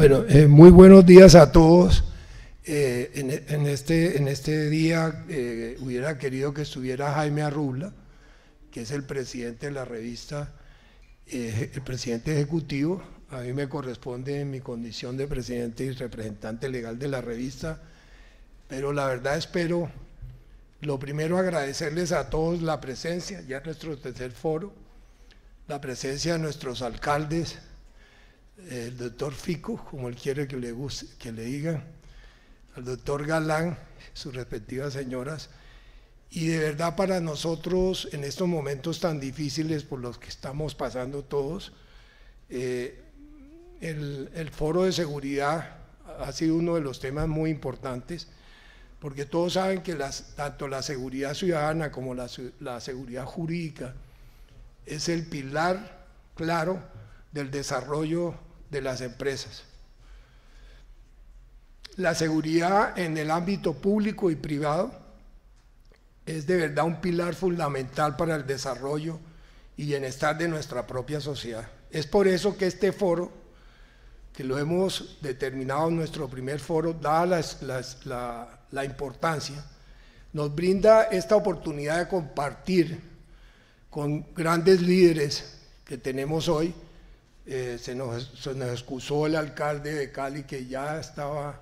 Bueno, eh, muy buenos días a todos. Eh, este, en, este, día eh, hubiera querido que estuviera Jaime Arrubla, que es el presidente de la revista, el presidente ejecutivo. A mí me corresponde en mi condición de presidente y representante legal de la revista, pero la verdad espero, lo primero agradecerles a todos la presencia, ya nuestro tercer foro, la presencia de nuestros alcaldes, el doctor Fico, como él quiere que le, guste, que le al doctor Galán, sus respectivas señoras, y de verdad para nosotros en estos momentos tan difíciles por los que estamos pasando todos, eh, el, foro de seguridad ha sido uno de los temas muy importantes, porque todos saben que las, tanto la seguridad ciudadana como la, la, seguridad jurídica es el pilar claro del desarrollo de las empresas. La seguridad en el ámbito público y privado es de verdad un pilar fundamental para el desarrollo y bienestar de nuestra propia sociedad. Es por eso que este foro, que lo hemos determinado nuestro primer foro, da la, la importancia, nos brinda esta oportunidad de compartir con grandes líderes que tenemos hoy, eh, se, nos, excusó el alcalde de Cali que ya estaba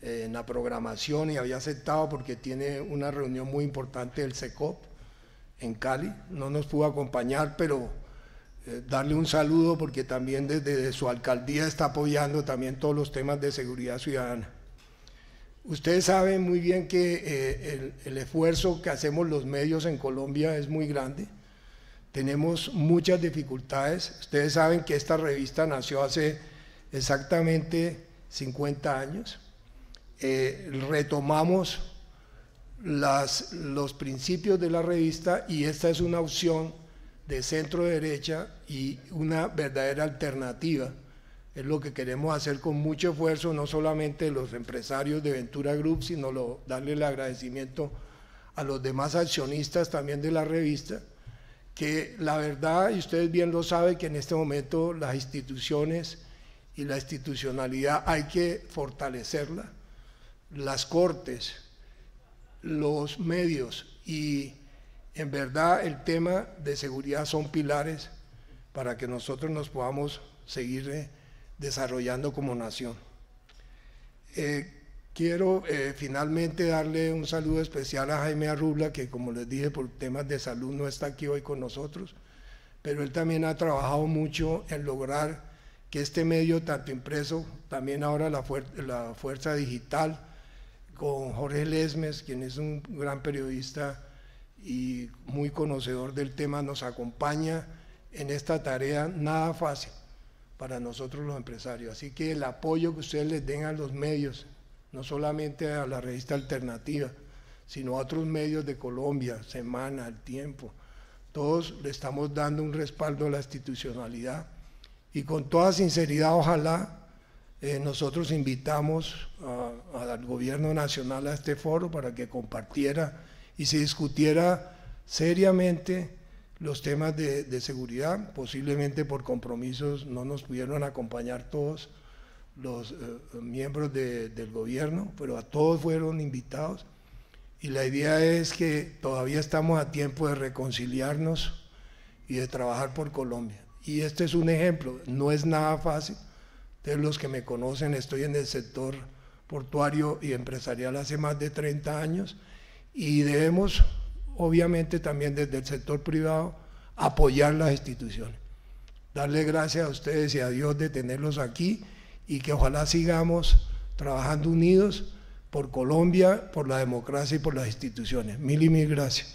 eh, en la programación y había aceptado porque tiene una reunión muy importante del SECOP en Cali. No nos pudo acompañar, pero eh, darle un saludo porque también desde, su alcaldía está apoyando también todos los temas de seguridad ciudadana. Ustedes saben muy bien que el esfuerzo que hacemos los medios en Colombia es muy grande tenemos muchas dificultades. Ustedes saben que esta revista nació hace exactamente 50 años. Eh, retomamos los principios de la revista y esta es una opción de centro derecha y una verdadera alternativa. Es lo que queremos hacer con mucho esfuerzo, no solamente los empresarios de Ventura Group, sino darle el agradecimiento a los demás accionistas también de la revista que la verdad, y ustedes bien lo saben, que en este momento las instituciones y la institucionalidad hay que fortalecerla, las cortes, los medios y en verdad el tema de seguridad son pilares para que nosotros nos podamos seguir eh, desarrollando como nación. Eh, Quiero eh, finalmente darle un saludo especial a Jaime Arrubla, que como les dije por temas de salud no está aquí hoy con nosotros, pero él también ha trabajado mucho en lograr que este medio, tanto impreso, también ahora la, la fuerza digital, con Jorge Lesmes, quien es un gran periodista y muy conocedor del tema, nos acompaña en esta tarea nada fácil para nosotros los empresarios. Así que el apoyo que ustedes les den a los medios no solamente a la revista alternativa, sino a otros medios de Colombia, Semana, El Tiempo. Todos le estamos dando un respaldo a la institucionalidad y con toda sinceridad, ojalá eh, nosotros invitamos al gobierno nacional a este foro para que compartiera y se discutiera seriamente los temas de seguridad. Posiblemente por compromisos no nos pudieron acompañar todos, los eh, eh, miembros de, del gobierno, pero a todos fueron invitados. Y la idea es que todavía estamos a tiempo de reconciliarnos y de trabajar por Colombia. Y este es un ejemplo, no es nada fácil. Ustedes los que me conocen, estoy en el sector portuario y empresarial hace más de 30 años y debemos, obviamente también desde el sector privado, apoyar las instituciones. Darle gracias a ustedes y a Dios de tenerlos aquí y que ojalá sigamos trabajando unidos por Colombia, por la democracia y por las instituciones. Mil y mil gracias.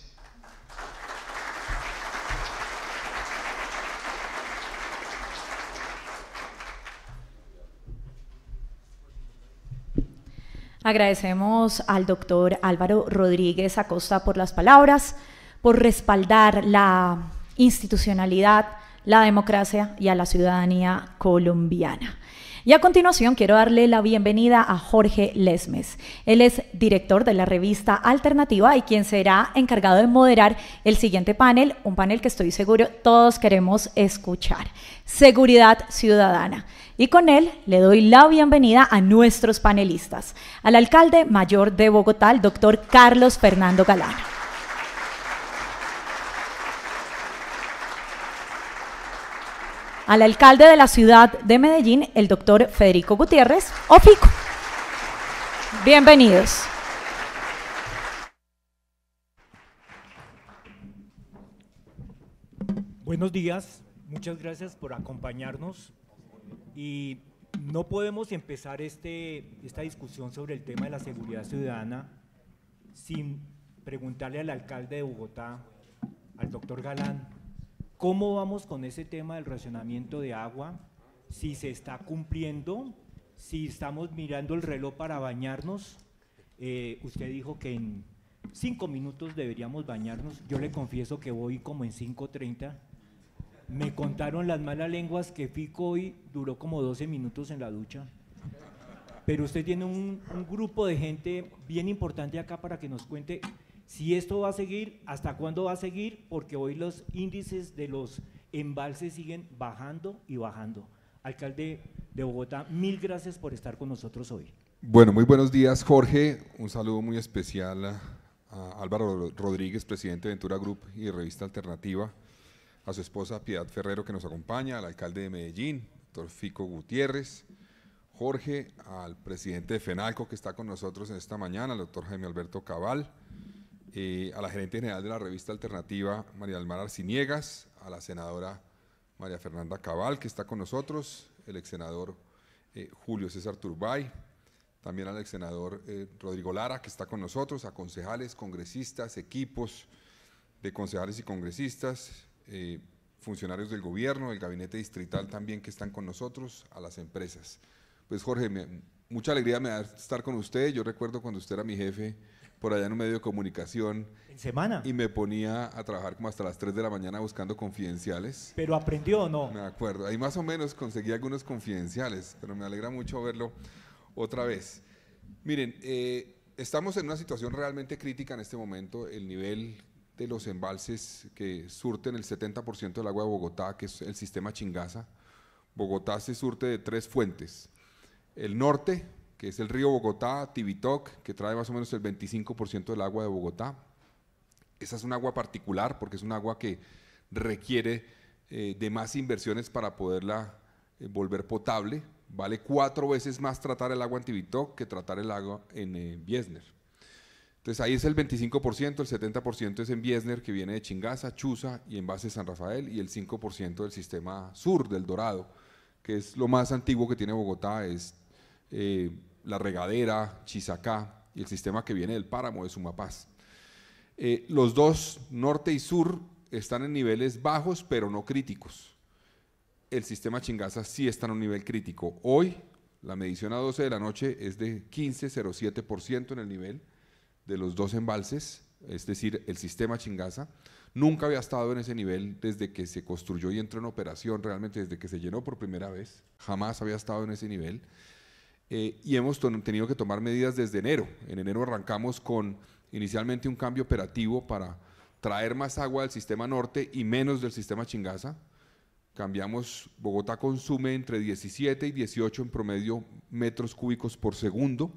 Agradecemos al doctor Álvaro Rodríguez Acosta por las palabras, por respaldar la institucionalidad, la democracia y a la ciudadanía colombiana. Y a continuación quiero darle la bienvenida a Jorge Lesmes. Él es director de la revista Alternativa y quien será encargado de moderar el siguiente panel, un panel que estoy seguro todos queremos escuchar, Seguridad Ciudadana. Y con él le doy la bienvenida a nuestros panelistas, al alcalde mayor de Bogotá, doctor Carlos Fernando Galán. al alcalde de la ciudad de Medellín, el doctor Federico Gutiérrez o Bienvenidos. Buenos días, muchas gracias por acompañarnos y no podemos empezar este, esta discusión sobre el tema de la seguridad ciudadana sin preguntarle al alcalde de Bogotá, al doctor Galán, ¿Cómo vamos con ese tema del racionamiento de agua? Si se está cumpliendo, si estamos mirando el reloj para bañarnos. Eh, usted dijo que en cinco minutos deberíamos bañarnos. Yo le confieso que voy como en 5.30. Me contaron las malas lenguas que Fico hoy duró como 12 minutos en la ducha. Pero usted tiene un, un grupo de gente bien importante acá para que nos cuente si esto va a seguir, hasta cuándo va a seguir, porque hoy los índices de los embalses siguen bajando y bajando. Alcalde de Bogotá, mil gracias por estar con nosotros hoy. Bueno, muy buenos días Jorge, un saludo muy especial a, Álvaro Rodríguez, presidente de Ventura Group y Revista Alternativa, a su esposa Piedad Ferrero que nos acompaña, al alcalde de Medellín, doctor Fico Gutiérrez, Jorge, al presidente de FENALCO que está con nosotros en esta mañana, el doctor Jaime Alberto Cabal, eh, a la gerente general de la revista Alternativa, María Almar Arciniegas, a la senadora María Fernanda Cabal, que está con nosotros, el ex senador eh, Julio César Turbay, también al ex senador eh, Rodrigo Lara, que está con nosotros, a concejales, congresistas, equipos de concejales y congresistas, funcionarios del gobierno, del gabinete distrital también que están con nosotros, a las empresas. Pues Jorge, mucha alegría me da estar con usted. Yo recuerdo cuando usted era mi jefe, por allá en un medio de comunicación. ¿En semana? Y me ponía a trabajar como hasta las 3 de la mañana buscando confidenciales. ¿Pero aprendió o no? Me acuerdo. Ahí más o menos conseguí algunos confidenciales, pero me alegra mucho verlo otra vez. Miren, eh, estamos en una situación realmente crítica en este momento. El nivel de los embalses que surten el 70% del agua de Bogotá, que es el sistema Chingaza. Bogotá se surte de tres fuentes. El norte, que es el río Bogotá, Tibitoc, que trae más o menos el 25% del agua de Bogotá. Esa es un agua particular porque es un agua que requiere eh, de más inversiones para poderla eh, volver potable. Vale cuatro veces más tratar el agua en Tibitoc que tratar el agua en eh, Biesner. Entonces ahí es el 25%, el 70% es en Biesner, que viene de Chingaza, Chuza y en base San Rafael, y el 5% del sistema sur del Dorado, que es lo más antiguo que tiene Bogotá, es la Regadera, Chisacá y el sistema que viene del páramo de Sumapaz. Eh, los dos, norte y sur, están en niveles bajos, pero no críticos. El sistema Chingaza sí está en un nivel crítico. Hoy, la medición a 12 de la noche es de 15,07% en el nivel de los dos embalses, es decir, el sistema Chingaza. Nunca había estado en ese nivel desde que se construyó y entró en operación, realmente desde que se llenó por primera vez. Jamás había estado en ese nivel. Eh, y hemos tenido que tomar medidas desde enero. En enero arrancamos con inicialmente un cambio operativo para traer más agua al sistema norte y menos del sistema Chingaza. Cambiamos, Bogotá consume entre 17 y 18 en promedio metros cúbicos por segundo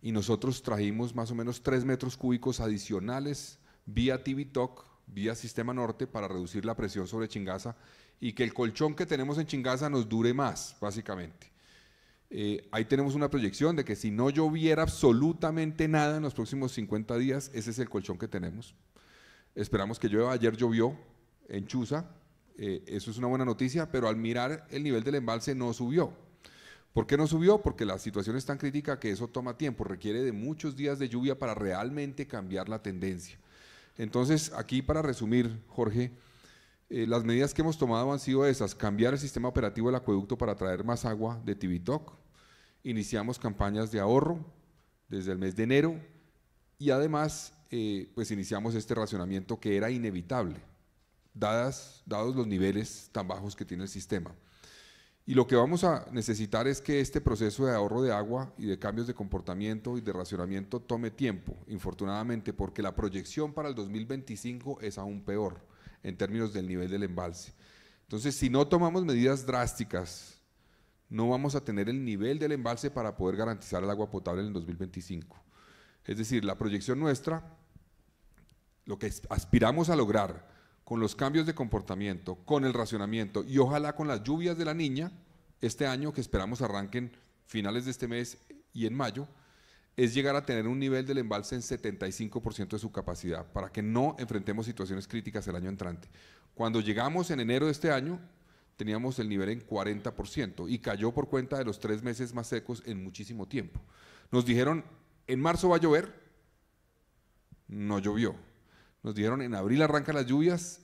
y nosotros trajimos más o menos 3 metros cúbicos adicionales vía TVTOC, vía Sistema Norte, para reducir la presión sobre Chingaza y que el colchón que tenemos en Chingaza nos dure más, básicamente. Eh, ahí tenemos una proyección de que si no lloviera absolutamente nada en los próximos 50 días, ese es el colchón que tenemos. Esperamos que llueva. Ayer llovió en Chuza, eh, eso es una buena noticia, pero al mirar el nivel del embalse no subió. ¿Por qué no subió? Porque la situación es tan crítica que eso toma tiempo, requiere de muchos días de lluvia para realmente cambiar la tendencia. Entonces, aquí para resumir, Jorge, eh, las medidas que hemos tomado han sido esas, cambiar el sistema operativo del acueducto para traer más agua de Tibitoc, Iniciamos campañas de ahorro desde el mes de enero y además eh, pues iniciamos este racionamiento que era inevitable, dadas, dados los niveles tan bajos que tiene el sistema. Y lo que vamos a necesitar es que este proceso de ahorro de agua y de cambios de comportamiento y de racionamiento tome tiempo, infortunadamente, porque la proyección para el 2025 es aún peor en términos del nivel del embalse. Entonces, si no tomamos medidas drásticas no vamos a tener el nivel del embalse para poder garantizar el agua potable en el 2025. Es decir, la proyección nuestra, lo que aspiramos a lograr con los cambios de comportamiento, con el racionamiento y ojalá con las lluvias de la niña este año que esperamos arranquen finales de este mes y en mayo, es llegar a tener un nivel del embalse en 75% de su capacidad para que no enfrentemos situaciones críticas el año entrante. Cuando llegamos en enero de este año, teníamos el nivel en 40% y cayó por cuenta de los tres meses más secos en muchísimo tiempo. Nos dijeron, en marzo va a llover, no llovió. Nos dijeron, en abril arrancan las lluvias,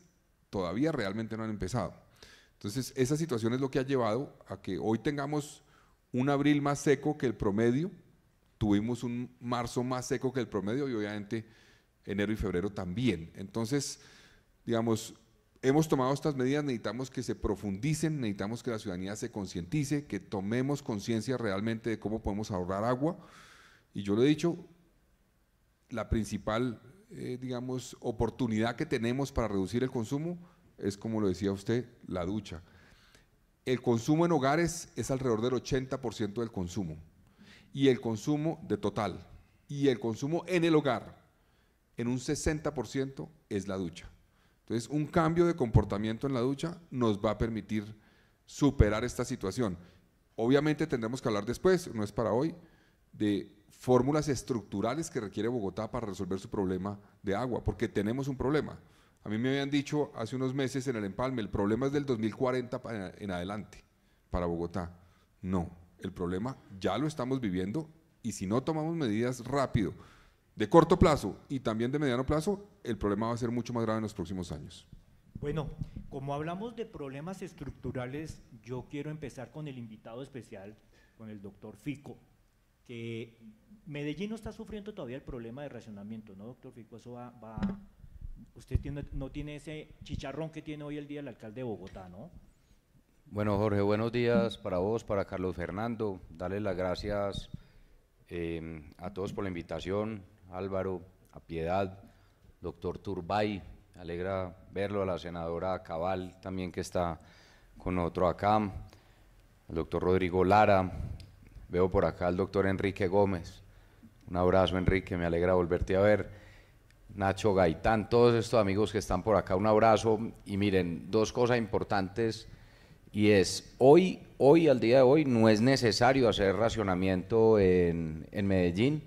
todavía realmente no han empezado. Entonces, esa situación es lo que ha llevado a que hoy tengamos un abril más seco que el promedio, tuvimos un marzo más seco que el promedio y obviamente enero y febrero también. Entonces, digamos, hemos tomado estas medidas, necesitamos que se profundicen, necesitamos que la ciudadanía se concientice, que tomemos conciencia realmente de cómo podemos ahorrar agua. Y yo lo he dicho, la principal, eh, digamos, oportunidad que tenemos para reducir el consumo es, como lo decía usted, la ducha. El consumo en hogares es alrededor del 80% del consumo y el consumo de total y el consumo en el hogar en un 60% es la ducha. Entonces, un cambio de comportamiento en la ducha nos va a permitir superar esta situación. Obviamente tendremos que hablar después, no es para hoy, de fórmulas estructurales que requiere Bogotá para resolver su problema de agua, porque tenemos un problema. A mí me habían dicho hace unos meses en el empalme, el problema es del 2040 en adelante para Bogotá. No, el problema ya lo estamos viviendo y si no tomamos medidas rápido, de corto plazo y también de mediano plazo, el problema va a ser mucho más grave en los próximos años. Bueno, como hablamos de problemas estructurales, yo quiero empezar con el invitado especial, con el doctor Fico, que Medellín no está sufriendo todavía el problema de racionamiento, ¿no, doctor Fico? Eso va, va usted tiene, no tiene ese chicharrón que tiene hoy el día el alcalde de Bogotá, ¿no? Bueno, Jorge, buenos días para vos, para Carlos Fernando. dale las gracias eh, a todos por la invitación, Álvaro, a Piedad, doctor Turbay, me alegra verlo, a la senadora Cabal también que está con otro acá, al doctor Rodrigo Lara, veo por acá al doctor Enrique Gómez, un abrazo Enrique, me alegra volverte a ver, Nacho Gaitán, todos estos amigos que están por acá, un abrazo y miren, dos cosas importantes y es, hoy, hoy, al día de hoy, no es necesario hacer racionamiento en Medellín,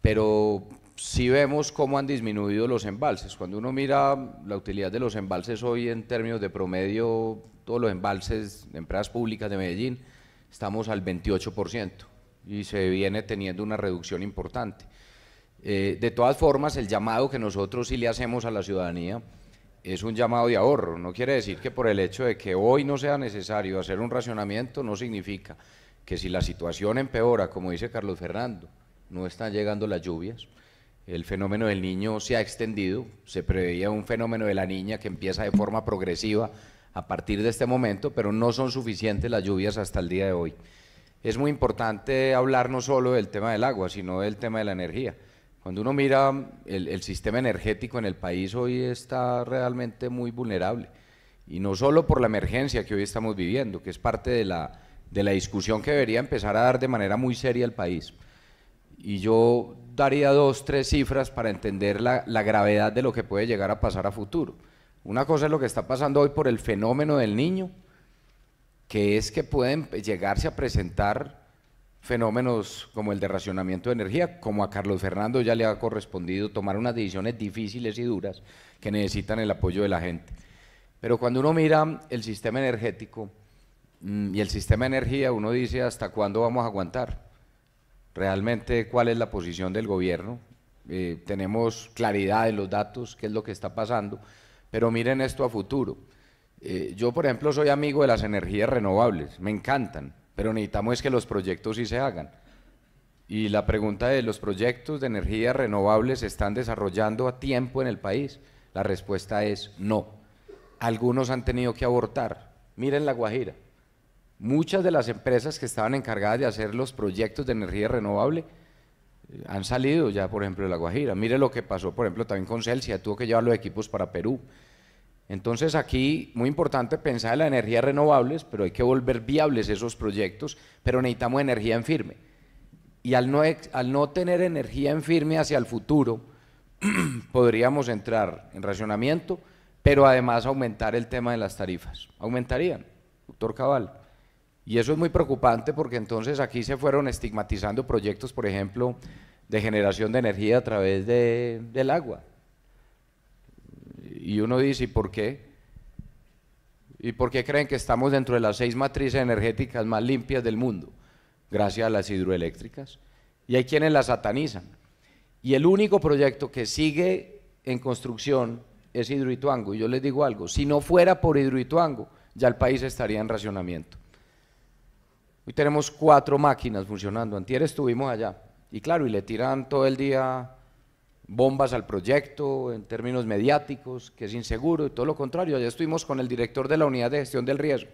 pero sí vemos cómo han disminuido los embalses. Cuando uno mira la utilidad de los embalses hoy en términos de promedio, todos los embalses de empresas públicas de Medellín, estamos al 28% y se viene teniendo una reducción importante. Eh, de todas formas, el llamado que nosotros sí le hacemos a la ciudadanía es un llamado de ahorro. No quiere decir que por el hecho de que hoy no sea necesario hacer un racionamiento, no significa que si la situación empeora, como dice Carlos Fernando, no están llegando las lluvias. El fenómeno del niño se ha extendido, se preveía un fenómeno de la niña que empieza de forma progresiva a partir de este momento, pero no son suficientes las lluvias hasta el día de hoy. Es muy importante hablar no solo del tema del agua, sino del tema de la energía. Cuando uno mira el, sistema energético en el país hoy está realmente muy vulnerable, y no solo por la emergencia que hoy estamos viviendo, que es parte de la, de la discusión que debería empezar a dar de manera muy seria el país y yo daría dos, tres cifras para entender la, gravedad de lo que puede llegar a pasar a futuro. Una cosa es lo que está pasando hoy por el fenómeno del niño, que es que pueden llegarse a presentar fenómenos como el de racionamiento de energía, como a Carlos Fernando ya le ha correspondido tomar unas decisiones difíciles y duras que necesitan el apoyo de la gente. Pero cuando uno mira el sistema energético mm, y el sistema de energía, uno dice hasta cuándo vamos a aguantar realmente cuál es la posición del gobierno. Eh, tenemos claridad de los datos, qué es lo que está pasando, pero miren esto a futuro. Eh, yo, por ejemplo, soy amigo de las energías renovables, me encantan, pero necesitamos que los proyectos sí se hagan. Y la pregunta de los proyectos de energías renovables se están desarrollando a tiempo en el país. La respuesta es no. Algunos han tenido que abortar. Miren la Guajira. Muchas de las empresas que estaban encargadas de hacer los proyectos de energía renovable eh, han salido ya, por ejemplo, de La Guajira. Mire lo que pasó, por ejemplo, también con Celsia, tuvo que llevar los equipos para Perú. Entonces aquí, muy importante pensar en las energías renovables, pero hay que volver viables esos proyectos, pero necesitamos energía en firme. Y al no, al no tener energía en firme hacia el futuro, podríamos entrar en racionamiento, pero además aumentar el tema de las tarifas. Aumentarían, doctor Cabal. Y eso es muy preocupante porque entonces aquí se fueron estigmatizando proyectos, por ejemplo, de generación de energía a través del agua. Y uno dice, ¿y por qué? ¿Y por qué creen que estamos dentro de las seis matrices energéticas más limpias del mundo? Gracias a las hidroeléctricas. Y hay quienes las satanizan. Y el único proyecto que sigue en construcción es Hidroituango. Y yo les digo algo, si no fuera por Hidroituango, ya el país estaría en racionamiento. Hoy tenemos cuatro máquinas funcionando. Antier estuvimos allá. Y claro, y le tiran todo el día bombas al proyecto en términos mediáticos, que es inseguro y todo lo contrario. Allá estuvimos con el director de la unidad de gestión del riesgo,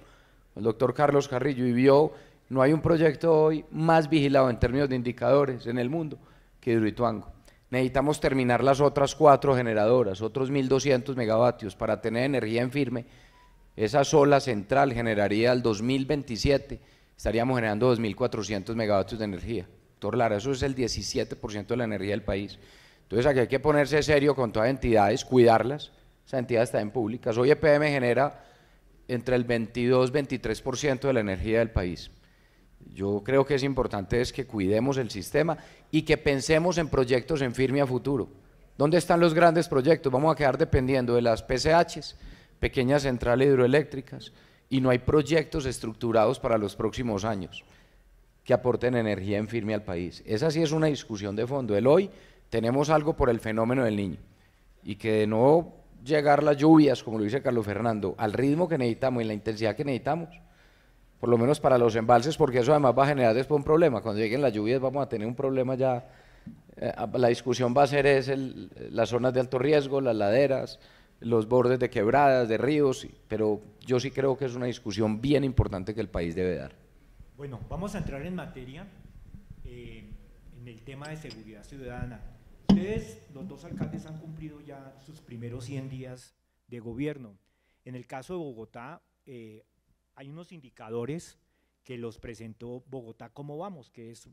el doctor Carlos Carrillo, y vio, no hay un proyecto hoy más vigilado en términos de indicadores en el mundo que Hidroituango. Necesitamos terminar las otras cuatro generadoras, otros 1.200 megavatios para tener energía en firme. Esa sola central generaría al 2027 estaríamos generando 2.400 megavatios de energía. Doctor eso es el 17% de la energía del país. Entonces aquí hay que ponerse serio con todas las entidades, cuidarlas. Esas entidades están en públicas. Hoy EPM genera entre el 22-23% de la energía del país. Yo creo que es importante es que cuidemos el sistema y que pensemos en proyectos en firme a futuro. ¿Dónde están los grandes proyectos? Vamos a quedar dependiendo de las PCHs, pequeñas centrales hidroeléctricas, y no hay proyectos estructurados para los próximos años que aporten energía en firme al país. Esa sí es una discusión de fondo. El hoy tenemos algo por el fenómeno del niño y que de no llegar las lluvias, como lo dice Carlos Fernando, al ritmo que necesitamos y la intensidad que necesitamos, por lo menos para los embalses, porque eso además va a generar después un problema. Cuando lleguen las lluvias vamos a tener un problema ya. Eh, la discusión va a ser es las zonas de alto riesgo, las laderas, los bordes de quebradas, de ríos, pero yo sí creo que es una discusión bien importante que el país debe dar. Bueno, vamos a entrar en materia, eh, en el tema de seguridad ciudadana. Ustedes, los dos alcaldes, han cumplido ya sus primeros 100 días de gobierno. En el caso de Bogotá, eh, hay unos indicadores que los presentó Bogotá Cómo vamos, que es,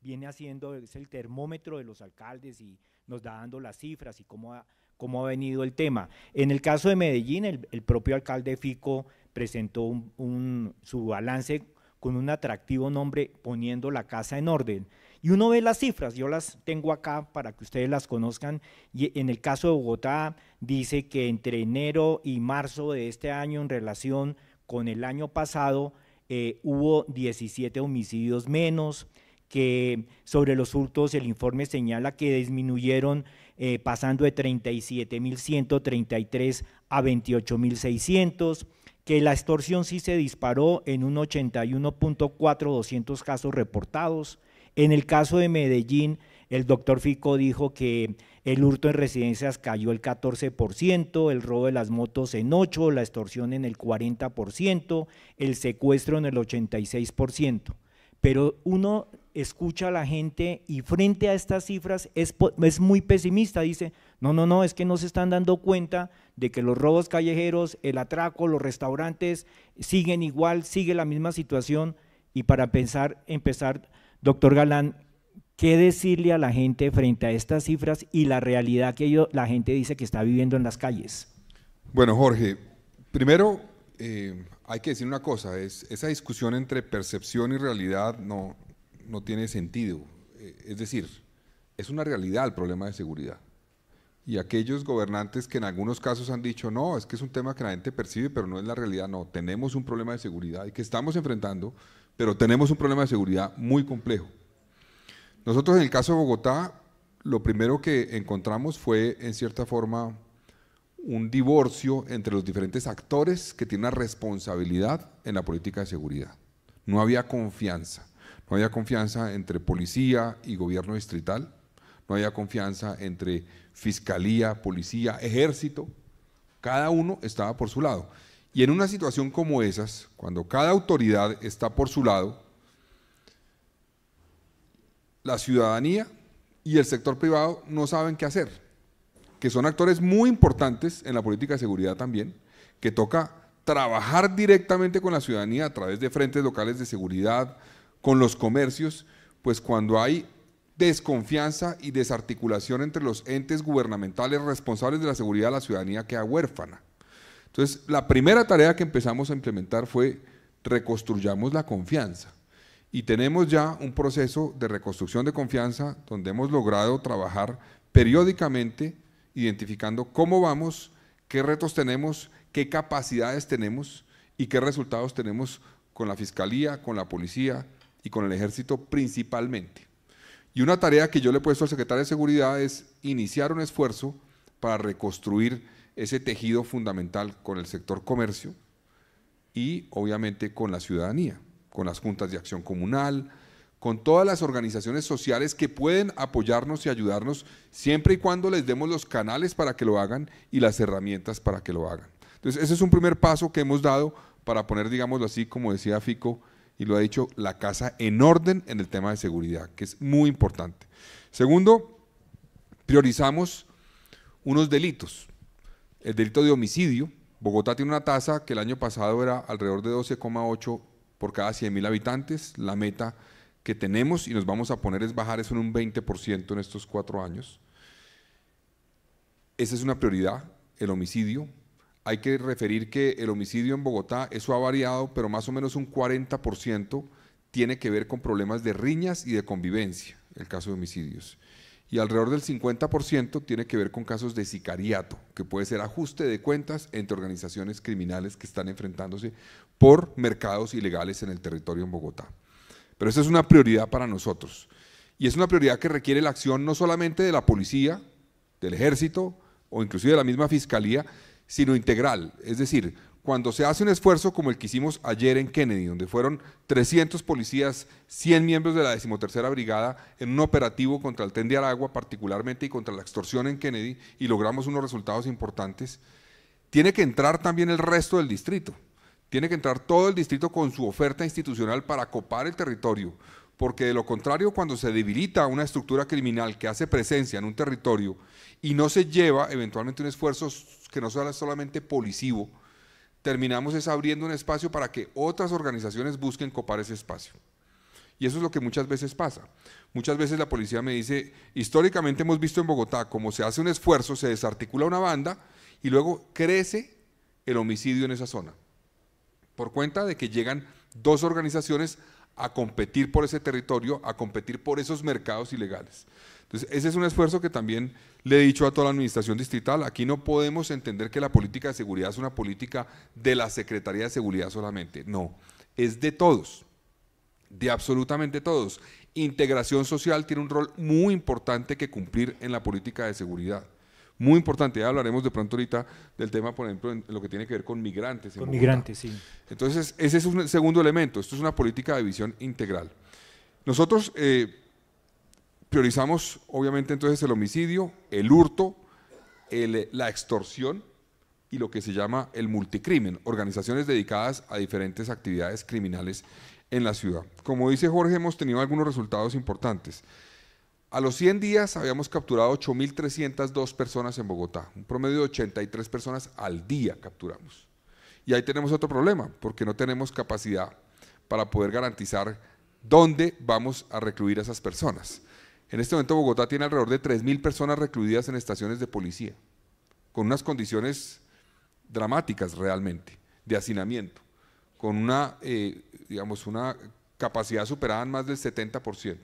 viene haciendo, es el termómetro de los alcaldes y nos da dando las cifras y cómo ha, cómo ha venido el tema. En el caso de Medellín, el, propio alcalde Fico presentó un, su balance con un atractivo nombre poniendo la casa en orden. Y uno ve las cifras, yo las tengo acá para que ustedes las conozcan. Y en el caso de Bogotá, dice que entre enero y marzo de este año, en relación con el año pasado, eh, hubo 17 homicidios menos, que sobre los hurtos el informe señala que disminuyeron eh, pasando de 37.133 a 28.600 que la extorsión sí se disparó en un 81.4200 casos reportados. En el caso de Medellín, el doctor Fico dijo que el hurto en residencias cayó el 14%, el robo de las motos en 8%, la extorsión en el 40%, el secuestro en el 86%. Pero uno escucha a la gente y frente a estas cifras es, muy pesimista, dice, no, no, no, es que no se están dando cuenta de que los robos callejeros, el atraco, los restaurantes siguen igual, sigue la misma situación. Y para pensar, empezar, doctor Galán, ¿qué decirle a la gente frente a estas cifras y la realidad que la gente dice que está viviendo en las calles? Bueno, Jorge, primero eh, hay que decir una cosa, es, esa discusión entre percepción y realidad no, no tiene sentido. Eh, es decir, es una realidad el problema de seguridad. Y aquellos gobernantes que en algunos casos han dicho, no, es que es un tema que la gente percibe, pero no es la realidad, no, tenemos un problema de seguridad y que estamos enfrentando, pero tenemos un problema de seguridad muy complejo. Nosotros en el caso de Bogotá, lo primero que encontramos fue, en cierta forma, un divorcio entre los diferentes actores que tienen responsabilidad en la política de seguridad. No había confianza. No había confianza entre policía y gobierno distrital, no había confianza entre fiscalía, policía, ejército. Cada uno estaba por su lado. Y en una situación como esas, cuando cada autoridad está por su lado, la ciudadanía y el sector privado no saben qué hacer, que son actores muy importantes en la política de seguridad también, que toca trabajar directamente con la ciudadanía a través de frentes locales de seguridad, con los comercios, pues cuando hay desconfianza y desarticulación entre los entes gubernamentales responsables de la seguridad de la ciudadanía queda huérfana. Entonces, la primera tarea que empezamos a implementar fue reconstruyamos la confianza. Y tenemos ya un proceso de reconstrucción de confianza donde hemos logrado trabajar periódicamente identificando cómo vamos, qué retos tenemos, qué capacidades tenemos y qué resultados tenemos con la Fiscalía, con la Policía, y con el ejército principalmente. Y una tarea que yo le he puesto al secretario de Seguridad es iniciar un esfuerzo para reconstruir ese tejido fundamental con el sector comercio y obviamente con la ciudadanía, con las juntas de acción comunal, con todas las organizaciones sociales que pueden apoyarnos y ayudarnos siempre y cuando les demos los canales para que lo hagan y las herramientas para que lo hagan. Entonces, ese es un primer paso que hemos dado para poner, digámoslo así, como decía Fico, y lo ha dicho la casa en orden en el tema de seguridad, que es muy importante. Segundo, priorizamos unos delitos. El delito de homicidio. Bogotá tiene una tasa que el año pasado era alrededor de 12,8 por cada mil habitantes. La meta que tenemos y nos vamos a poner es bajar eso en un 20% en estos cuatro años. Esa es una prioridad, el homicidio, hay que referir que el homicidio en Bogotá, eso ha variado, pero más o menos un 40% tiene que ver con problemas de riñas y de convivencia, el caso de homicidios. Y alrededor del 50% tiene que ver con casos de sicariato, que puede ser ajuste de cuentas entre organizaciones criminales que están enfrentándose por mercados ilegales en el territorio en Bogotá. Pero esa es una prioridad para nosotros. Y es una prioridad que requiere la acción no solamente de la policía, del ejército o inclusive de la misma fiscalía, sino integral. Es decir, cuando se hace un esfuerzo como el que hicimos ayer en Kennedy, donde fueron 300 policías, 100 miembros de la decimotercera brigada en un operativo contra el TEN de Aragua particularmente y contra la extorsión en Kennedy y logramos unos resultados importantes, tiene que entrar también el resto del distrito. Tiene que entrar todo el distrito con su oferta institucional para copar el territorio, porque de lo contrario, cuando se debilita una estructura criminal que hace presencia en un territorio y no se lleva eventualmente un esfuerzo que no sea solamente policivo, terminamos es abriendo un espacio para que otras organizaciones busquen copar ese espacio. Y eso es lo que muchas veces pasa. Muchas veces la policía me dice, históricamente hemos visto en Bogotá cómo se hace un esfuerzo, se desarticula una banda y luego crece el homicidio en esa zona. Por cuenta de que llegan dos organizaciones a competir por ese territorio, a competir por esos mercados ilegales. Entonces, ese es un esfuerzo que también le he dicho a toda la administración distrital. Aquí no podemos entender que la política de seguridad es una política de la Secretaría de Seguridad solamente. No, es de todos, de absolutamente todos. Integración social tiene un rol muy importante que cumplir en la política de seguridad muy importante. Ya hablaremos de pronto ahorita del tema, por ejemplo, en lo que tiene que ver con migrantes. Con migrantes, sí. Entonces, ese es un segundo elemento. Esto es una política de visión integral. Nosotros eh, priorizamos, obviamente, entonces el homicidio, el hurto, eh, la extorsión y lo que se llama el multicrimen, organizaciones dedicadas a diferentes actividades criminales en la ciudad. Como dice Jorge, hemos tenido algunos resultados importantes. A los 100 días habíamos capturado 8.302 personas en Bogotá, un promedio de 83 personas al día capturamos. Y ahí tenemos otro problema, porque no tenemos capacidad para poder garantizar dónde vamos a recluir a esas personas. En este momento Bogotá tiene alrededor de 3.000 personas recluidas en estaciones de policía, con unas condiciones dramáticas realmente, de hacinamiento, con una, eh, digamos, una capacidad superada en más del 70%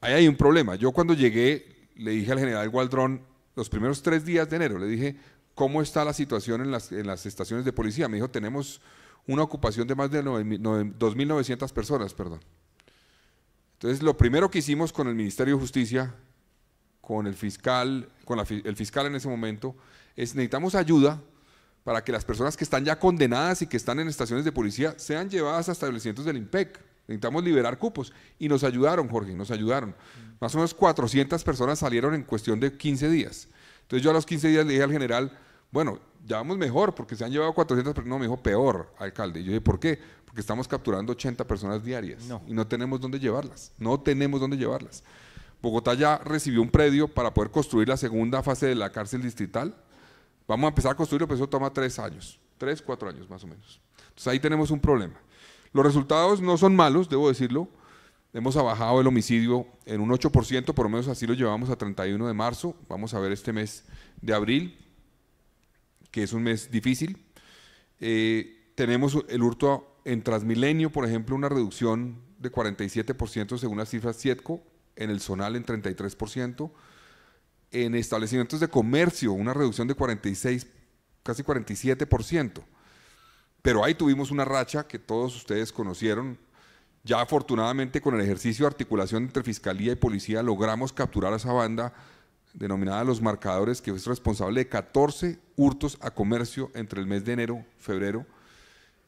ahí hay un problema. Yo cuando llegué le dije al general Gualdrón, los primeros tres días de enero, le dije, ¿cómo está la situación en las, estaciones de policía? Me dijo, tenemos una ocupación de más de 2.900 personas, perdón. Entonces, lo primero que hicimos con el Ministerio de Justicia, con el fiscal, con el fiscal en ese momento, es necesitamos ayuda para que las personas que están ya condenadas y que están en estaciones de policía sean llevadas a establecimientos del IMPEC necesitamos liberar cupos. Y nos ayudaron, Jorge, nos ayudaron. Más o menos 400 personas salieron en cuestión de 15 días. Entonces yo a los 15 días le dije al general, bueno, ya vamos mejor porque se han llevado 400 personas. No, me dijo, peor, alcalde. yo dije, ¿por qué? Porque estamos capturando 80 personas diarias y no tenemos dónde llevarlas. No tenemos dónde llevarlas. Bogotá ya recibió un predio para poder construir la segunda fase de la cárcel distrital. Vamos a empezar a construirlo, pero eso toma tres años, tres, cuatro años más o menos. Entonces ahí tenemos un problema. Los resultados no son malos, debo decirlo. Hemos bajado el homicidio en un 8%, por lo menos así lo llevamos a 31 de marzo. Vamos a ver este mes de abril, que es un mes difícil. Eh, tenemos el hurto en Transmilenio, por ejemplo, una reducción de 47% según las cifras CIETCO, en el zonal en 33%, en establecimientos de comercio una reducción de 46, casi 47%. Pero ahí tuvimos una racha que todos ustedes conocieron. Ya afortunadamente con el ejercicio de articulación entre fiscalía y policía logramos capturar a esa banda denominada Los Marcadores, que es responsable de 14 hurtos a comercio entre el mes de enero, febrero.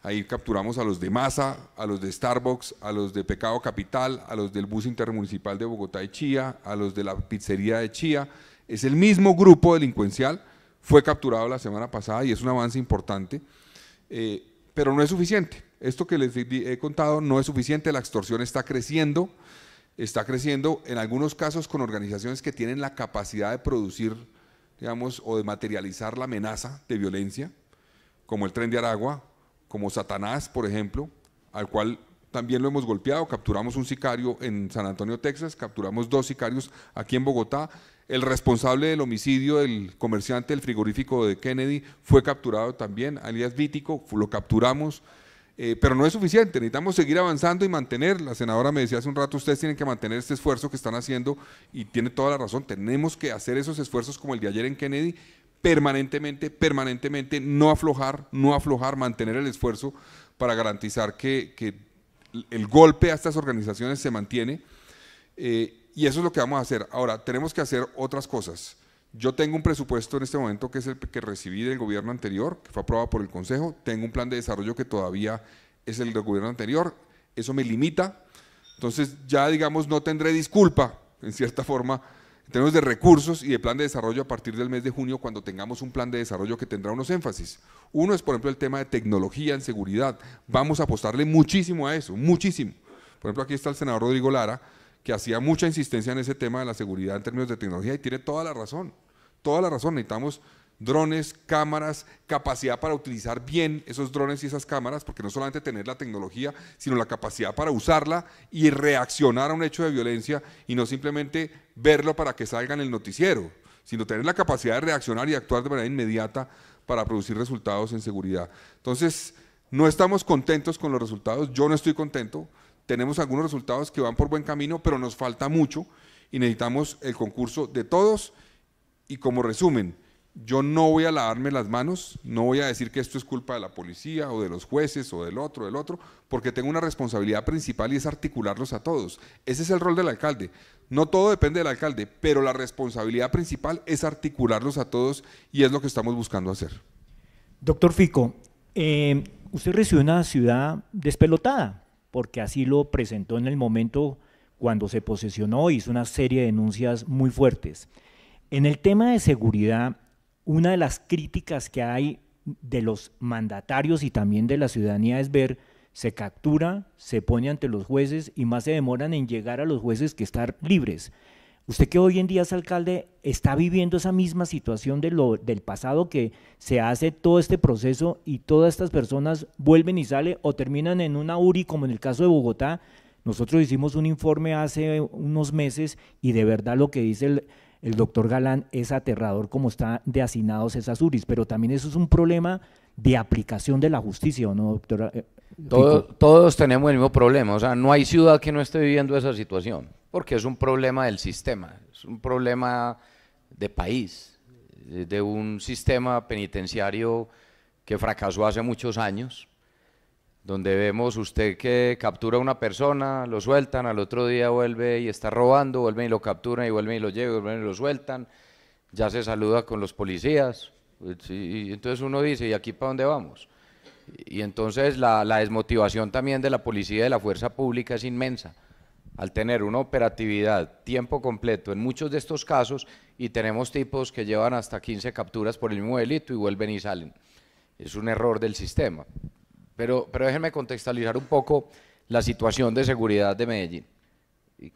Ahí capturamos a los de Masa, a los de Starbucks, a los de Pecado Capital, a los del Bus Intermunicipal de Bogotá y Chía, a los de la Pizzería de Chía. Es el mismo grupo delincuencial, fue capturado la semana pasada y es un avance importante. Eh, pero no es suficiente. Esto que les he contado no es suficiente, la extorsión está creciendo, está creciendo en algunos casos con organizaciones que tienen la capacidad de producir, digamos, o de materializar la amenaza de violencia, como el tren de Aragua, como Satanás, por ejemplo, al cual también lo hemos golpeado, capturamos un sicario en San Antonio, Texas, capturamos dos sicarios aquí en Bogotá el responsable del homicidio del comerciante del frigorífico de Kennedy fue capturado también, alias Vítico, lo capturamos, eh, pero no es suficiente, necesitamos seguir avanzando y mantener, la senadora me decía hace un rato, ustedes tienen que mantener este esfuerzo que están haciendo y tiene toda la razón, tenemos que hacer esos esfuerzos como el de ayer en Kennedy, permanentemente, permanentemente, no aflojar, no aflojar, mantener el esfuerzo para garantizar que, el golpe a estas organizaciones se mantiene. Eh, y eso es lo que vamos a hacer. Ahora, tenemos que hacer otras cosas. Yo tengo un presupuesto en este momento que es el que recibí del gobierno anterior, que fue aprobado por el Consejo. Tengo un plan de desarrollo que todavía es el del gobierno anterior. Eso me limita. Entonces ya, digamos, no tendré disculpa, en cierta forma, en términos de recursos y de plan de desarrollo a partir del mes de junio, cuando tengamos un plan de desarrollo que tendrá unos énfasis. Uno es, por ejemplo, el tema de tecnología en seguridad. Vamos a apostarle muchísimo a eso, muchísimo. Por ejemplo, aquí está el senador Rodrigo Lara que hacía mucha insistencia en ese tema de la seguridad en términos de tecnología y tiene toda la razón, toda la razón. Necesitamos drones, cámaras, capacidad para utilizar bien esos drones y esas cámaras, porque no solamente tener la tecnología, sino la capacidad para usarla y reaccionar a un hecho de violencia y no simplemente verlo para que salga en el noticiero, sino tener la capacidad de reaccionar y actuar de manera inmediata para producir resultados en seguridad. Entonces, no estamos contentos con los resultados, yo no estoy contento, tenemos algunos resultados que van por buen camino, pero nos falta mucho y necesitamos el concurso de todos. Y como resumen, yo no voy a lavarme las manos, no voy a decir que esto es culpa de la policía o de los jueces o del otro, del otro, porque tengo una responsabilidad principal y es articularlos a todos. Ese es el rol del alcalde. No todo depende del alcalde, pero la responsabilidad principal es articularlos a todos y es lo que estamos buscando hacer. Doctor Fico, eh, usted recibió una ciudad despelotada, porque así lo presentó en el momento cuando se posesionó, hizo una serie de denuncias muy fuertes. En el tema de seguridad, una de las críticas que hay de los mandatarios y también de la ciudadanía es ver, se captura, se pone ante los jueces y más se demoran en llegar a los jueces que estar libres. Usted que hoy en día es alcalde, ¿está viviendo esa misma situación de lo, del pasado que se hace todo este proceso y todas estas personas vuelven y salen o terminan en una URI, como en el caso de Bogotá? Nosotros hicimos un informe hace unos meses y de verdad lo que dice el, doctor Galán es aterrador como están de hacinados esas URIs, pero también eso es un problema de aplicación de la justicia, ¿o no, doctora? Eh, todos tenemos el mismo problema, o sea, no hay ciudad que no esté viviendo esa situación, porque es un problema del sistema, es un problema de país, de un sistema penitenciario que fracasó hace muchos años, donde vemos usted que captura a una persona, lo sueltan, al otro día vuelve y está robando, vuelve y lo capturan y vuelve y lo llevan, vuelven y lo sueltan, ya se saluda con los policías, pues y, entonces uno dice, ¿y aquí para dónde vamos? Y, entonces la, desmotivación también de la policía y de la fuerza pública es inmensa. Al tener una operatividad, tiempo completo en muchos de estos casos, y tenemos tipos que llevan hasta 15 capturas por el mismo delito y vuelven y salen. Es un error del sistema. Pero, pero déjenme contextualizar un poco la situación de seguridad de Medellín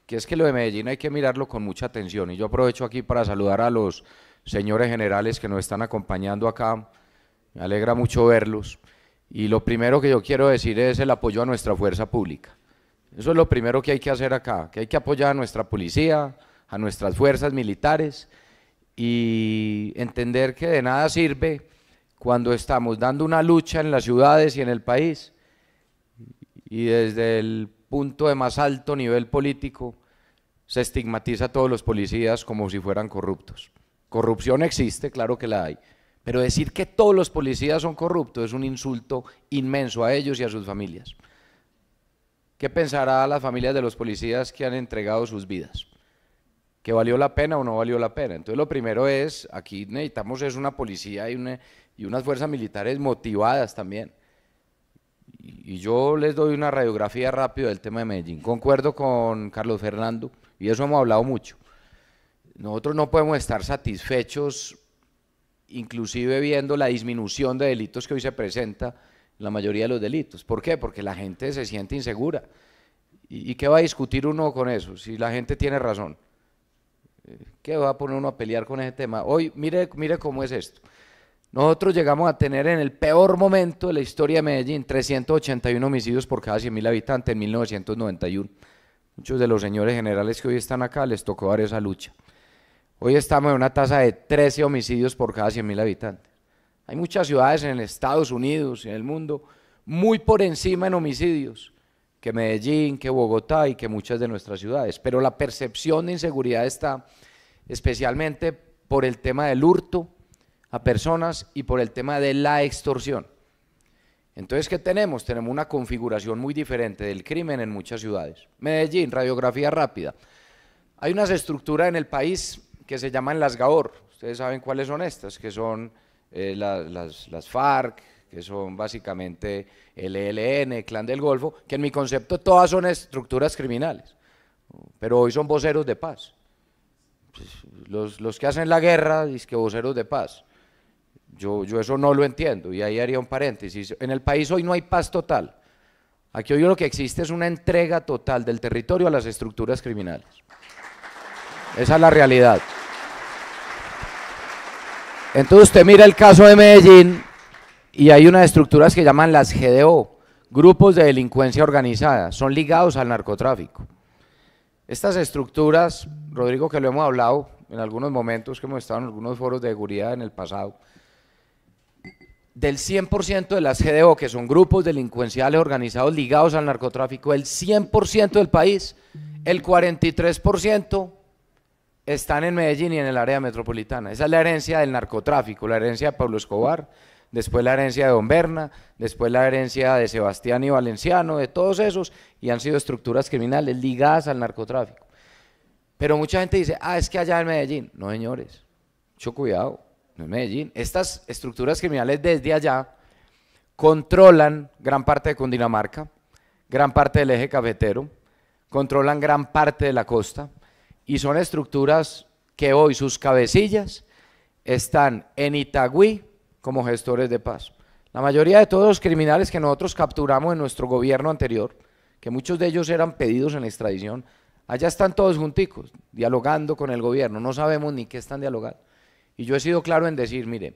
que es que lo de Medellín hay que mirarlo con mucha atención. Y yo aprovecho aquí para saludar a los señores generales que nos están acompañando acá. Me alegra mucho verlos. Y lo primero que yo quiero decir es el apoyo a nuestra fuerza pública. Eso es lo primero que hay que hacer acá, que hay que apoyar a nuestra policía, a nuestras fuerzas militares y entender que de nada sirve cuando estamos dando una lucha en las ciudades y en el país y desde el punto de más alto nivel político se estigmatiza a todos los policías como si fueran corruptos. Corrupción existe, claro que la hay. Pero decir que todos los policías son corruptos es un insulto inmenso a ellos y a sus familias. ¿Qué pensará las familias de los policías que han entregado sus vidas? ¿Que valió la pena o no valió la pena? Entonces lo primero es, aquí necesitamos es una policía y, unas fuerzas militares motivadas también. Y, yo les doy una radiografía rápida del tema de Medellín. Concuerdo con Carlos Fernando y eso hemos hablado mucho. Nosotros no podemos estar satisfechos, inclusive viendo la disminución de delitos que hoy se presenta la mayoría de los delitos. ¿Por qué? Porque la gente se siente insegura. ¿Y, qué va a discutir uno con eso? Si la gente tiene razón. Eh, ¿Qué va a poner uno a pelear con ese tema? Hoy, mire, mire cómo es esto. Nosotros llegamos a tener en el peor momento de la historia de Medellín 381 homicidios por cada 100.000 habitantes en 1991. Muchos de los señores generales que hoy están acá les tocó dar esa lucha. Hoy estamos en una tasa de 13 homicidios por cada 100.000 habitantes. Hay muchas ciudades en Estados Unidos y en el mundo muy por encima en homicidios que Medellín, que Bogotá y que muchas de nuestras ciudades. Pero la percepción de inseguridad está especialmente por el tema del hurto a personas y por el tema de la extorsión. Entonces, ¿qué tenemos? Tenemos una configuración muy diferente del crimen en muchas ciudades. Medellín, radiografía rápida. Hay unas estructuras en el país que se llaman las GAOR. Ustedes saben cuáles son estas, que son eh, las, las, FARC, que son básicamente el e ELN, Clan del Golfo, que en mi concepto todas son estructuras criminales, pero hoy son voceros de paz. Pues, los, los que hacen la guerra, dicen que voceros de paz. Yo, yo eso no lo entiendo y ahí haría un paréntesis. En el país hoy no hay paz total. Aquí hoy lo que existe es una entrega total del territorio a las estructuras criminales. Esa es la realidad. Entonces usted mira el caso de Medellín y hay unas estructuras que llaman las GDO, grupos de delincuencia organizada, son ligados al narcotráfico. Estas estructuras, Rodrigo, que lo hemos hablado en algunos momentos, que hemos estado en algunos foros de seguridad en el pasado, del 100% de las GDO, que son grupos delincuenciales organizados ligados al narcotráfico, el 100% del país, el 43% están en Medellín y en el área metropolitana. Esa es la herencia del narcotráfico, la herencia de Pablo Escobar, después la herencia de Don Berna, después la herencia de Sebastián y Valenciano, de todos esos, y han sido estructuras criminales ligadas al narcotráfico. Pero mucha gente dice, ah, es que allá en Medellín. No, señores, mucho cuidado, no es Medellín. Estas estructuras criminales desde allá controlan gran parte de Cundinamarca, gran parte del eje cafetero, controlan gran parte de la costa, y son estructuras que hoy sus cabecillas están en Itagüí como gestores de paz. La mayoría de todos los criminales que nosotros capturamos en nuestro gobierno anterior, que muchos de ellos eran pedidos en extradición, allá están todos junticos, dialogando con el gobierno, no sabemos ni qué están dialogando. Y yo he sido claro en decir, mire,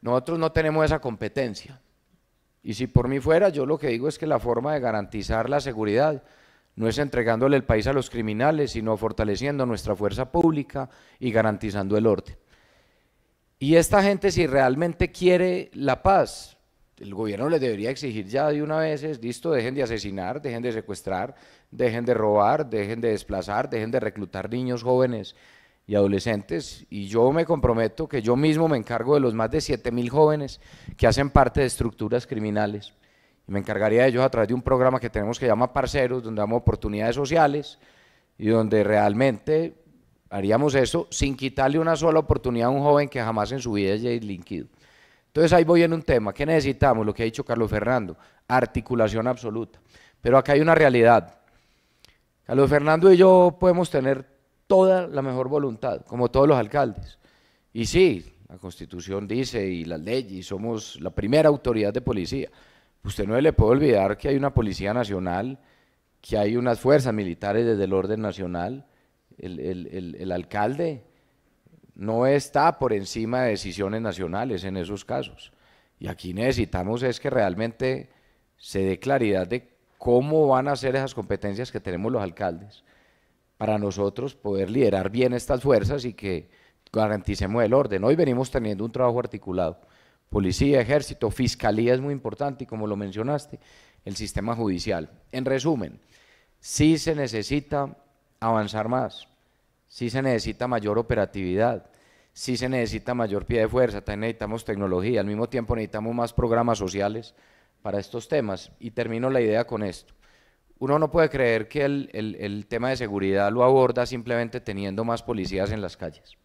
nosotros no tenemos esa competencia. Y si por mí fuera, yo lo que digo es que la forma de garantizar la seguridad no es entregándole el país a los criminales, sino fortaleciendo nuestra fuerza pública y garantizando el orden. Y esta gente si realmente quiere la paz, el gobierno le debería exigir ya de una vez, es, listo, dejen de asesinar, dejen de secuestrar, dejen de robar, dejen de desplazar, dejen de reclutar niños jóvenes y adolescentes. Y yo me comprometo que yo mismo me encargo de los más de siete mil jóvenes que hacen parte de estructuras criminales. Y me encargaría de ellos a través de un programa que tenemos que llama Parceros, donde damos oportunidades sociales y donde realmente haríamos eso sin quitarle una sola oportunidad a un joven que jamás en su vida haya delinquido. Entonces ahí voy en un tema. ¿Qué necesitamos? Lo que ha dicho Carlos Fernando, articulación absoluta. Pero acá hay una realidad. Carlos Fernando y yo podemos tener toda la mejor voluntad, como todos los alcaldes. Y sí, la constitución dice y las leyes, somos la primera autoridad de policía usted no le puede olvidar que hay una Policía Nacional, que hay unas fuerzas militares desde el orden nacional, el, alcalde no está por encima de decisiones nacionales en esos casos. Y aquí necesitamos es que realmente se dé claridad de cómo van a ser esas competencias que tenemos los alcaldes para nosotros poder liderar bien estas fuerzas y que garanticemos el orden. Hoy venimos teniendo un trabajo articulado policía, ejército, fiscalía es muy importante y como lo mencionaste, el sistema judicial. En resumen, sí se necesita avanzar más, sí se necesita mayor operatividad, sí se necesita mayor pie de fuerza, también necesitamos tecnología, al mismo tiempo necesitamos más programas sociales para estos temas. Y termino la idea con esto. Uno no puede creer que el, el tema de seguridad lo aborda simplemente teniendo más policías en las calles.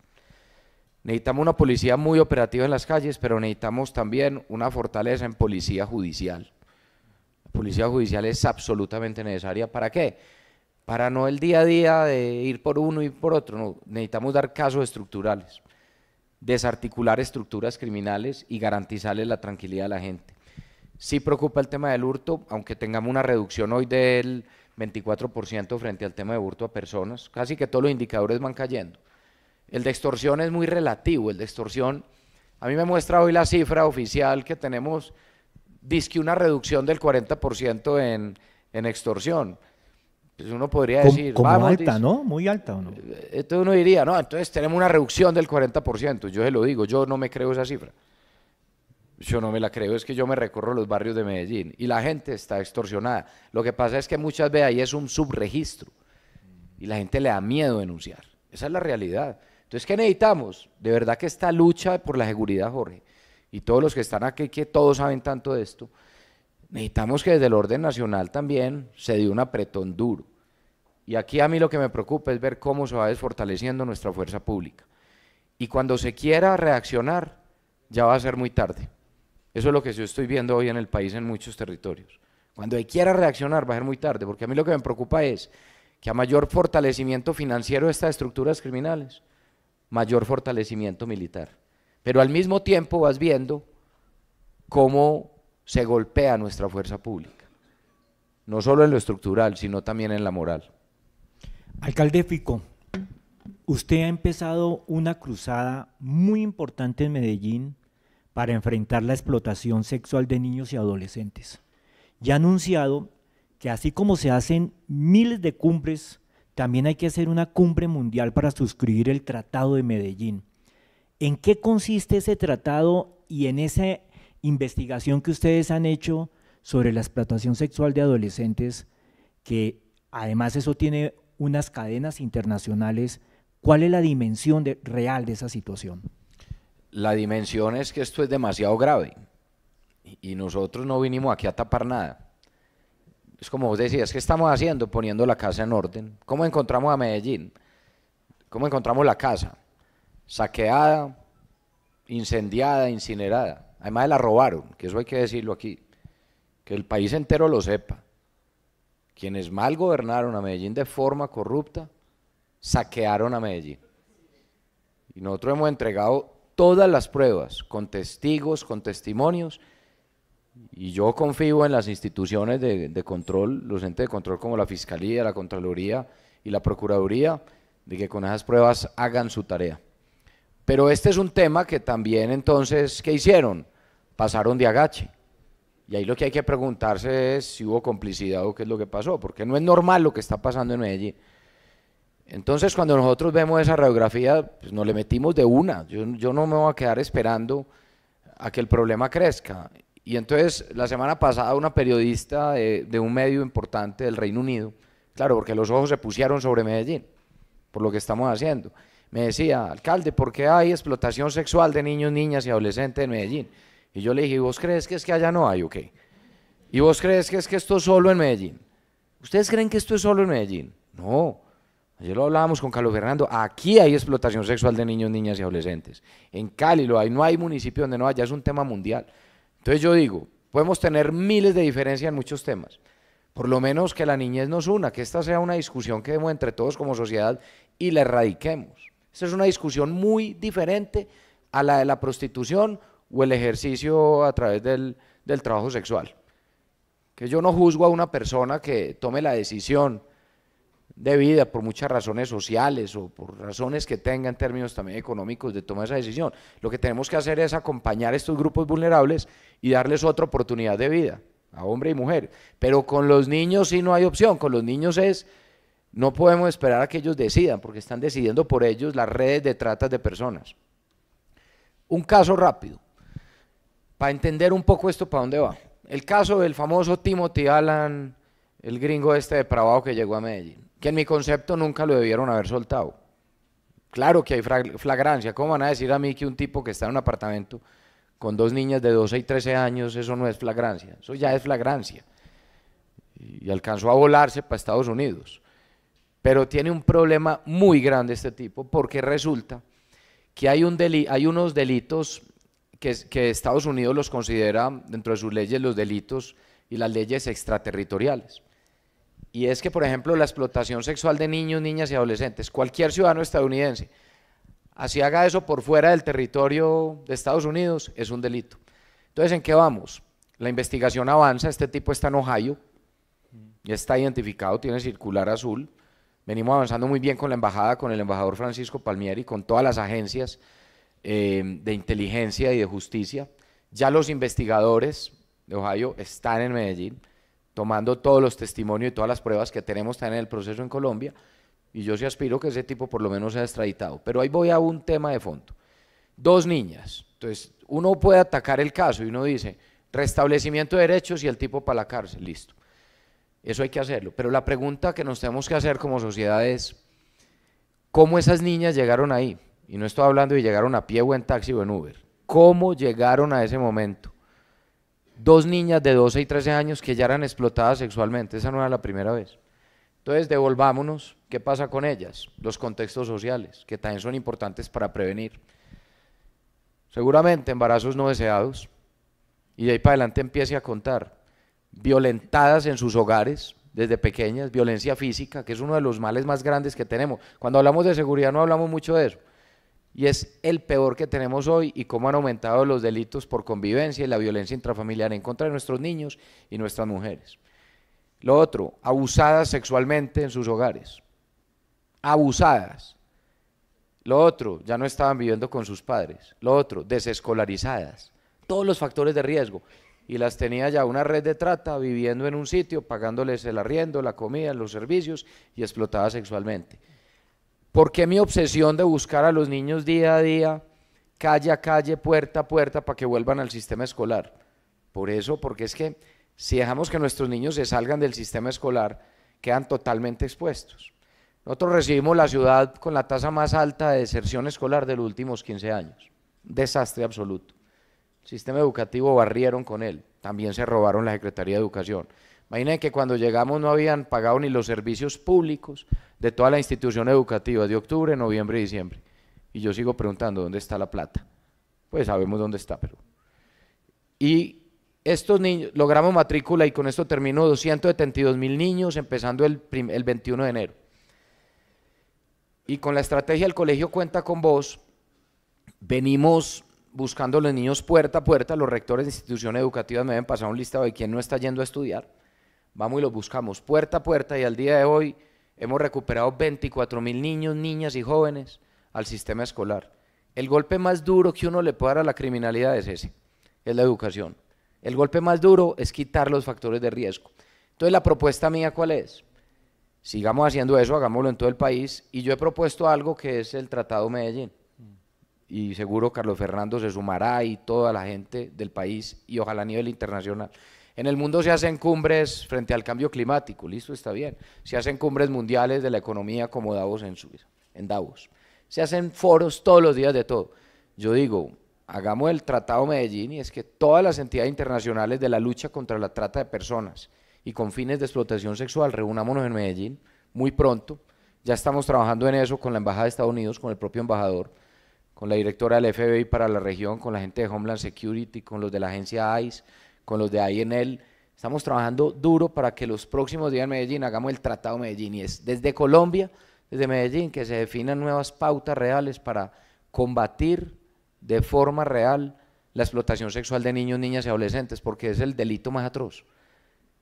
Necesitamos una policía muy operativa en las calles, pero necesitamos también una fortaleza en policía judicial. La policía judicial es absolutamente necesaria. ¿Para qué? Para no el día a día de ir por uno y por otro. necesitamos dar casos estructurales, desarticular estructuras criminales y garantizarle la tranquilidad a la gente. Sí preocupa el tema del hurto, aunque tengamos una reducción hoy del 24% frente al tema de hurto a personas. Casi que todos los indicadores van cayendo el de extorsión es muy relativo, el de extorsión, a mí me muestra hoy la cifra oficial que tenemos, que una reducción del 40% en, extorsión. Pues uno podría decir. Como alta, ¿no? Muy alta, ¿o no? Eh, entonces uno diría, no, entonces tenemos una reducción del 40%. Yo se lo digo, yo no me creo esa cifra. Yo no me la creo, es que yo me recorro los barrios de Medellín y la gente está extorsionada. Lo que pasa es que muchas veces ahí es un subregistro y la gente le da miedo denunciar. Esa es la realidad. Entonces, ¿qué necesitamos? De verdad que esta lucha por la seguridad, Jorge, y todos los que están aquí, que todos saben tanto de esto, necesitamos que desde el orden nacional también se dé un apretón duro. Y aquí a mí lo que me preocupa es ver cómo se va desfortaleciendo nuestra fuerza pública. Y cuando se quiera reaccionar, ya va a ser muy tarde. Eso es lo que yo estoy viendo hoy en el país en muchos territorios. Cuando se quiera reaccionar, va a ser muy tarde, porque a mí lo que me preocupa es que a mayor fortalecimiento financiero de estas estructuras criminales, mayor fortalecimiento militar. Pero al mismo tiempo vas viendo cómo se golpea nuestra fuerza pública, no solo en lo estructural, sino también en la moral. Alcalde Fico, usted ha empezado una cruzada muy importante en Medellín para enfrentar la explotación sexual de niños y adolescentes. Y ha anunciado que así como se hacen miles de cumbres también hay que hacer una cumbre mundial para suscribir el Tratado de Medellín. ¿En qué consiste ese tratado y en esa investigación que ustedes han hecho sobre la explotación sexual de adolescentes, que además eso tiene unas cadenas internacionales? ¿Cuál es la dimensión real de esa situación? La dimensión es que esto es demasiado grave y nosotros no vinimos aquí a tapar nada es como vos decías, ¿qué estamos haciendo? Poniendo la casa en orden. ¿Cómo encontramos a Medellín? ¿Cómo encontramos la casa? Saqueada, incendiada, incinerada. Además la robaron, que eso hay que decirlo aquí. Que el país entero lo sepa. Quienes mal gobernaron a Medellín de forma corrupta, saquearon a Medellín. Y nosotros hemos entregado todas las pruebas, con testigos, con testimonios, y yo confío en las instituciones de, control, los entes de control como la Fiscalía, la Contraloría y la Procuraduría, de que con esas pruebas hagan su tarea. Pero este es un tema que también entonces, ¿qué hicieron? Pasaron de agache. Y ahí lo que hay que preguntarse es si hubo complicidad o qué es lo que pasó, porque no es normal lo que está pasando en Medellín. Entonces, cuando nosotros vemos esa radiografía, pues nos le metimos de una. Yo, yo no me voy a quedar esperando a que el problema crezca. Y entonces, la semana pasada, una periodista de, un medio importante del Reino Unido, claro, porque los ojos se pusieron sobre Medellín, por lo que estamos haciendo, me decía, alcalde, ¿por qué hay explotación sexual de niños, niñas y adolescentes en Medellín? Y yo le dije, ¿vos crees que es que allá no hay o qué? ¿Y vos crees que es que esto es solo en Medellín? ¿Ustedes creen que esto es solo en Medellín? No. Ayer lo hablábamos con Carlos Fernando. Aquí hay explotación sexual de niños, niñas y adolescentes. En Cali lo hay. No hay municipio donde no haya. Es un tema mundial. Entonces yo digo, podemos tener miles de diferencias en muchos temas. Por lo menos que la niñez nos una, que esta sea una discusión que demos entre todos como sociedad y la erradiquemos. Esta es una discusión muy diferente a la de la prostitución o el ejercicio a través del, del trabajo sexual. Que yo no juzgo a una persona que tome la decisión de vida, por muchas razones sociales o por razones que tengan términos también económicos de tomar esa decisión. Lo que tenemos que hacer es acompañar a estos grupos vulnerables y darles otra oportunidad de vida, a hombre y mujer. Pero con los niños sí no hay opción, con los niños es, no podemos esperar a que ellos decidan, porque están decidiendo por ellos las redes de tratas de personas. Un caso rápido, para entender un poco esto, para dónde va. El caso del famoso Timothy Allen el gringo este de depravado que llegó a Medellín que en mi concepto nunca lo debieron haber soltado. Claro que hay flagrancia. ¿Cómo van a decir a mí que un tipo que está en un apartamento con dos niñas de 12 y 13 años, eso no es flagrancia? Eso ya es flagrancia. Y alcanzó a volarse para Estados Unidos. Pero tiene un problema muy grande este tipo porque resulta que hay, unos delitos que Estados Unidos los considera dentro de sus leyes los delitos y las leyes extraterritoriales. Y es que, por ejemplo, la explotación sexual de niños, niñas y adolescentes, cualquier ciudadano estadounidense, así haga eso por fuera del territorio de Estados Unidos, es un delito. Entonces, ¿en qué vamos? La investigación avanza, este tipo está en Ohio, ya está identificado, tiene circular azul. Venimos avanzando muy bien con la embajada, con el embajador Francisco Palmieri, con todas las agencias eh, de inteligencia y de justicia. Ya los investigadores de Ohio están en Medellín tomando todos los testimonios y todas las pruebas que tenemos también en el proceso en Colombia, y yo sí aspiro que ese tipo por lo menos sea extraditado. Pero ahí voy a un tema de fondo. Dos niñas. Entonces, uno puede atacar el caso y uno dice, restablecimiento de derechos y el tipo para la cárcel, listo. Eso hay que hacerlo. Pero la pregunta que nos tenemos que hacer como sociedad es, ¿cómo esas niñas llegaron ahí? Y no estoy hablando de llegaron a pie o en taxi o en Uber. ¿Cómo llegaron a ese momento? dos niñas de 12 y 13 años que ya eran explotadas sexualmente. Esa no era la primera vez. Entonces, devolvámonos. ¿Qué pasa con ellas? Los contextos sociales, que también son importantes para prevenir. Seguramente embarazos no deseados. Y de ahí para adelante empiece a contar. Violentadas en sus hogares desde pequeñas, violencia física, que es uno de los males más grandes que tenemos. Cuando hablamos de seguridad no hablamos mucho de eso y es el peor que tenemos hoy y cómo han aumentado los delitos por convivencia y la violencia intrafamiliar en contra de nuestros niños y nuestras mujeres. Lo otro, abusadas sexualmente en sus hogares. Abusadas. Lo otro, ya no estaban viviendo con sus padres. Lo otro, desescolarizadas. Todos los factores de riesgo. Y las tenía ya una red de trata viviendo en un sitio, pagándoles el arriendo, la comida, los servicios y explotadas sexualmente. ¿Por qué mi obsesión de buscar a los niños día a día, calle a calle, puerta a puerta, para que vuelvan al sistema escolar? Por eso, porque es que si dejamos que nuestros niños se salgan del sistema escolar, quedan totalmente expuestos. Nosotros recibimos la ciudad con la tasa más alta de deserción escolar de los últimos 15 años. Desastre absoluto. El sistema educativo barrieron con él. También se robaron la Secretaría de Educación. Imaginen que cuando llegamos no habían pagado ni los servicios públicos de toda la institución educativa de octubre, noviembre y diciembre. Y yo sigo preguntando, ¿dónde está la plata? Pues sabemos dónde está, pero... Y estos niños, logramos matrícula y con esto terminó 272 mil niños empezando el, 21 de enero. Y con la estrategia del Colegio Cuenta con Vos, venimos buscando los niños puerta a puerta, los rectores de instituciones educativas me habían pasado un listado de quién no está yendo a estudiar vamos y los buscamos puerta a puerta y al día de hoy hemos recuperado 24 mil niños, niñas y jóvenes al sistema escolar. El golpe más duro que uno le puede dar a la criminalidad es ese, es la educación. El golpe más duro es quitar los factores de riesgo. Entonces la propuesta mía cuál es? Sigamos haciendo eso, hagámoslo en todo el país y yo he propuesto algo que es el Tratado Medellín. Y seguro Carlos Fernando se sumará y toda la gente del país y ojalá a nivel internacional. En el mundo se hacen cumbres frente al cambio climático, listo, está bien. Se hacen cumbres mundiales de la economía como Davos en Suiza, en Davos. Se hacen foros todos los días de todo. Yo digo, hagamos el Tratado Medellín y es que todas las entidades internacionales de la lucha contra la trata de personas y con fines de explotación sexual, reunámonos en Medellín muy pronto. Ya estamos trabajando en eso con la Embajada de Estados Unidos, con el propio embajador, con la directora del FBI para la región, con la gente de Homeland Security, con los de la agencia ICE con los de ahí en él. Estamos trabajando duro para que los próximos días en Medellín hagamos el Tratado Medellín y es desde Colombia, desde Medellín, que se definan nuevas pautas reales para combatir de forma real la explotación sexual de niños, niñas y adolescentes, porque es el delito más atroz.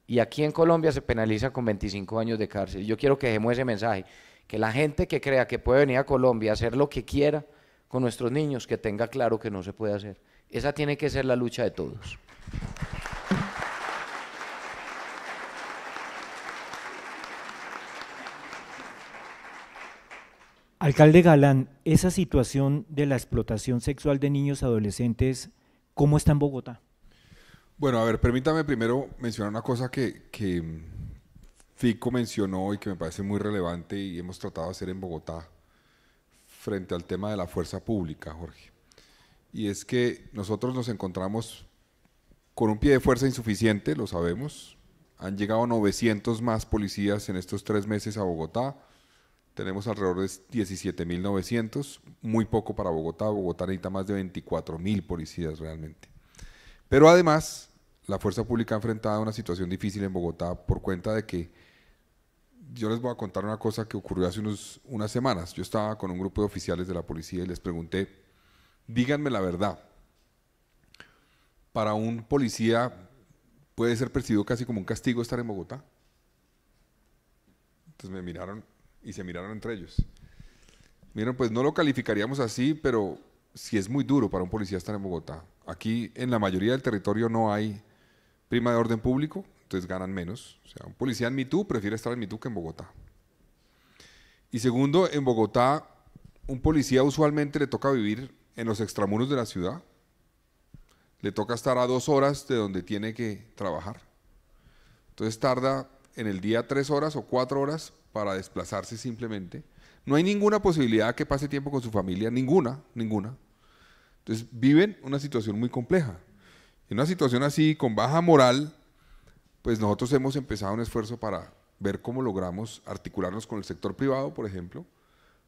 Y aquí en Colombia se penaliza con 25 años de cárcel. Yo quiero que dejemos ese mensaje, que la gente que crea que puede venir a Colombia a hacer lo que quiera con nuestros niños, que tenga claro que no se puede hacer. Esa tiene que ser la lucha de todos. Alcalde Galán, esa situación de la explotación sexual de niños y adolescentes, ¿cómo está en Bogotá? Bueno, a ver, permítame primero mencionar una cosa que, que Fico mencionó y que me parece muy relevante y hemos tratado de hacer en Bogotá frente al tema de la fuerza pública, Jorge. Y es que nosotros nos encontramos con un pie de fuerza insuficiente, lo sabemos. Han llegado 900 más policías en estos tres meses a Bogotá. Tenemos alrededor de 17.900, muy poco para Bogotá. Bogotá necesita más de 24.000 policías realmente. Pero además, la fuerza pública ha enfrentado una situación difícil en Bogotá por cuenta de que yo les voy a contar una cosa que ocurrió hace unos, unas semanas. Yo estaba con un grupo de oficiales de la policía y les pregunté, díganme la verdad, para un policía puede ser percibido casi como un castigo estar en Bogotá. Entonces me miraron y se miraron entre ellos. Miren, pues no lo calificaríamos así, pero si es muy duro para un policía estar en Bogotá. Aquí en la mayoría del territorio no hay prima de orden público, entonces ganan menos. O sea, un policía en Mitú prefiere estar en Mitú que en Bogotá. Y segundo, en Bogotá, un policía usualmente le toca vivir en los extramuros de la ciudad, le toca estar a dos horas de donde tiene que trabajar. Entonces tarda en el día tres horas o cuatro horas para desplazarse simplemente. No hay ninguna posibilidad que pase tiempo con su familia, ninguna, ninguna. Entonces viven una situación muy compleja. En una situación así, con baja moral, pues nosotros hemos empezado un esfuerzo para ver cómo logramos articularnos con el sector privado, por ejemplo,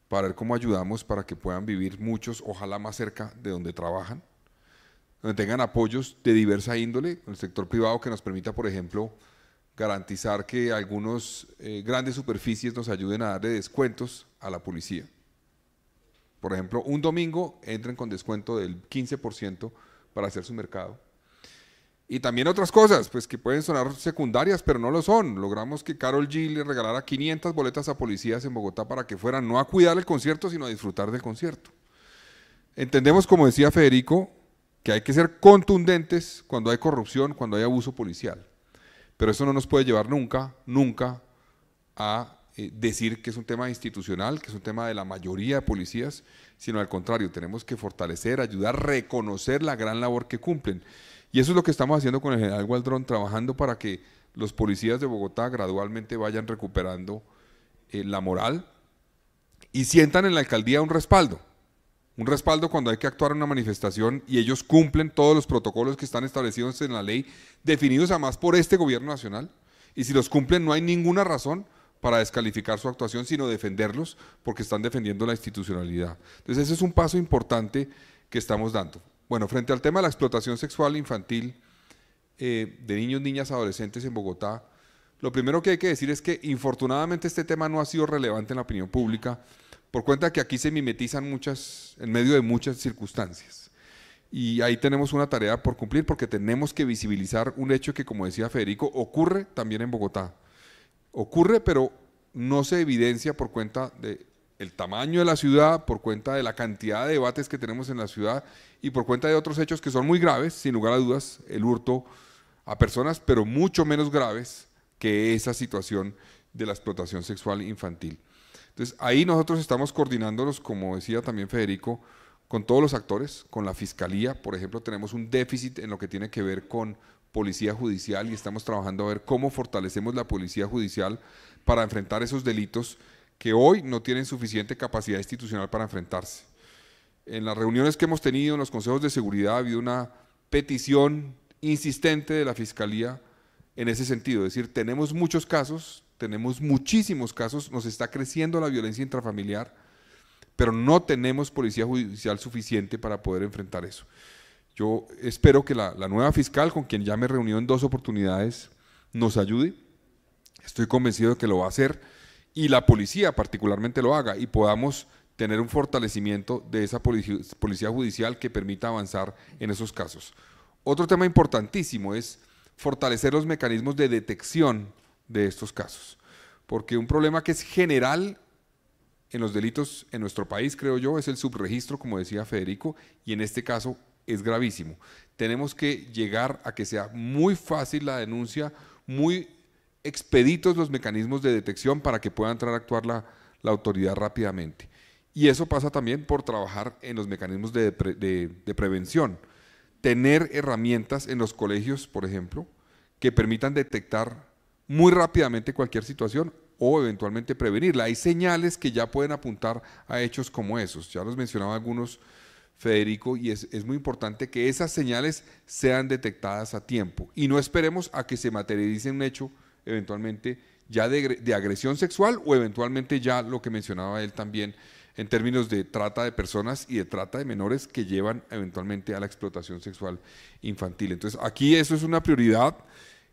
para ver cómo ayudamos para que puedan vivir muchos, ojalá más cerca de donde trabajan donde tengan apoyos de diversa índole, con el sector privado que nos permita, por ejemplo, garantizar que algunos eh, grandes superficies nos ayuden a darle descuentos a la policía. Por ejemplo, un domingo entren con descuento del 15% para hacer su mercado. Y también otras cosas, pues que pueden sonar secundarias, pero no lo son. Logramos que Carol G le regalara 500 boletas a policías en Bogotá para que fueran no a cuidar el concierto, sino a disfrutar del concierto. Entendemos, como decía Federico, que hay que ser contundentes cuando hay corrupción, cuando hay abuso policial. Pero eso no nos puede llevar nunca, nunca a eh, decir que es un tema institucional, que es un tema de la mayoría de policías, sino al contrario, tenemos que fortalecer, ayudar, reconocer la gran labor que cumplen. Y eso es lo que estamos haciendo con el general Gualdrón, trabajando para que los policías de Bogotá gradualmente vayan recuperando eh, la moral y sientan en la alcaldía un respaldo un respaldo cuando hay que actuar en una manifestación y ellos cumplen todos los protocolos que están establecidos en la ley, definidos además por este gobierno nacional, y si los cumplen no hay ninguna razón para descalificar su actuación, sino defenderlos porque están defendiendo la institucionalidad. Entonces ese es un paso importante que estamos dando. Bueno, frente al tema de la explotación sexual infantil eh, de niños, niñas, adolescentes en Bogotá, lo primero que hay que decir es que infortunadamente este tema no ha sido relevante en la opinión pública por cuenta que aquí se mimetizan muchas, en medio de muchas circunstancias. Y ahí tenemos una tarea por cumplir porque tenemos que visibilizar un hecho que, como decía Federico, ocurre también en Bogotá. Ocurre, pero no se evidencia por cuenta de tamaño de la ciudad, por cuenta de la cantidad de debates que tenemos en la ciudad y por cuenta de otros hechos que son muy graves, sin lugar a dudas, el hurto a personas, pero mucho menos graves que esa situación de la explotación sexual infantil. Entonces, ahí nosotros estamos coordinándonos, como decía también Federico, con todos los actores, con la fiscalía. Por ejemplo, tenemos un déficit en lo que tiene que ver con policía judicial y estamos trabajando a ver cómo fortalecemos la policía judicial para enfrentar esos delitos que hoy no tienen suficiente capacidad institucional para enfrentarse. En las reuniones que hemos tenido en los consejos de seguridad ha habido una petición insistente de la fiscalía en ese sentido, es decir, tenemos muchos casos, tenemos muchísimos casos, nos está creciendo la violencia intrafamiliar, pero no tenemos policía judicial suficiente para poder enfrentar eso. Yo espero que la, nueva fiscal, con quien ya me reunió en dos oportunidades, nos ayude. Estoy convencido de que lo va a hacer y la policía particularmente lo haga y podamos tener un fortalecimiento de esa policía judicial que permita avanzar en esos casos. Otro tema importantísimo es fortalecer los mecanismos de detección de estos casos. Porque un problema que es general en los delitos en nuestro país, creo yo, es el subregistro, como decía Federico, y en este caso es gravísimo. Tenemos que llegar a que sea muy fácil la denuncia, muy expeditos los mecanismos de detección para que pueda entrar a actuar la, la autoridad rápidamente. Y eso pasa también por trabajar en los mecanismos de prevención. Tener herramientas en los colegios, por ejemplo, que permitan detectar muy rápidamente cualquier situación o eventualmente prevenirla. Hay señales que ya pueden apuntar a hechos como esos. Ya los mencionaba algunos, Federico, y es, muy importante que esas señales sean detectadas a tiempo y no esperemos a que se materialice un hecho eventualmente ya de, de agresión sexual o eventualmente ya lo que mencionaba él también en términos de trata de personas y de trata de menores que llevan eventualmente a la explotación sexual infantil. Entonces, aquí eso es una prioridad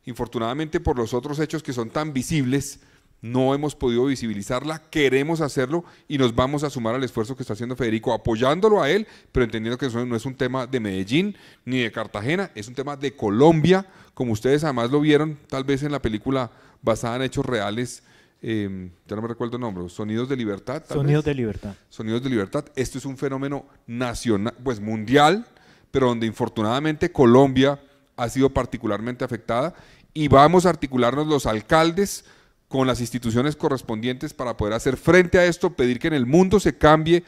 Infortunadamente por los otros hechos que son tan visibles, no hemos podido visibilizarla, queremos hacerlo y nos vamos a sumar al esfuerzo que está haciendo Federico, apoyándolo a él, pero entendiendo que eso no es un tema de Medellín ni de Cartagena, es un tema de Colombia, como ustedes además lo vieron tal vez en la película basada en hechos reales, em, ya no me recuerdo el nombre, Sonidos de Libertad. Sonidos de Libertad. Sonidos de Libertad. Esto es un fenómeno nacional, pues mundial, pero donde infortunadamente Colombia ha sido particularmente afectada y vamos a articularnos los alcaldes con las instituciones correspondientes para poder hacer frente a esto, pedir que en el mundo se cambie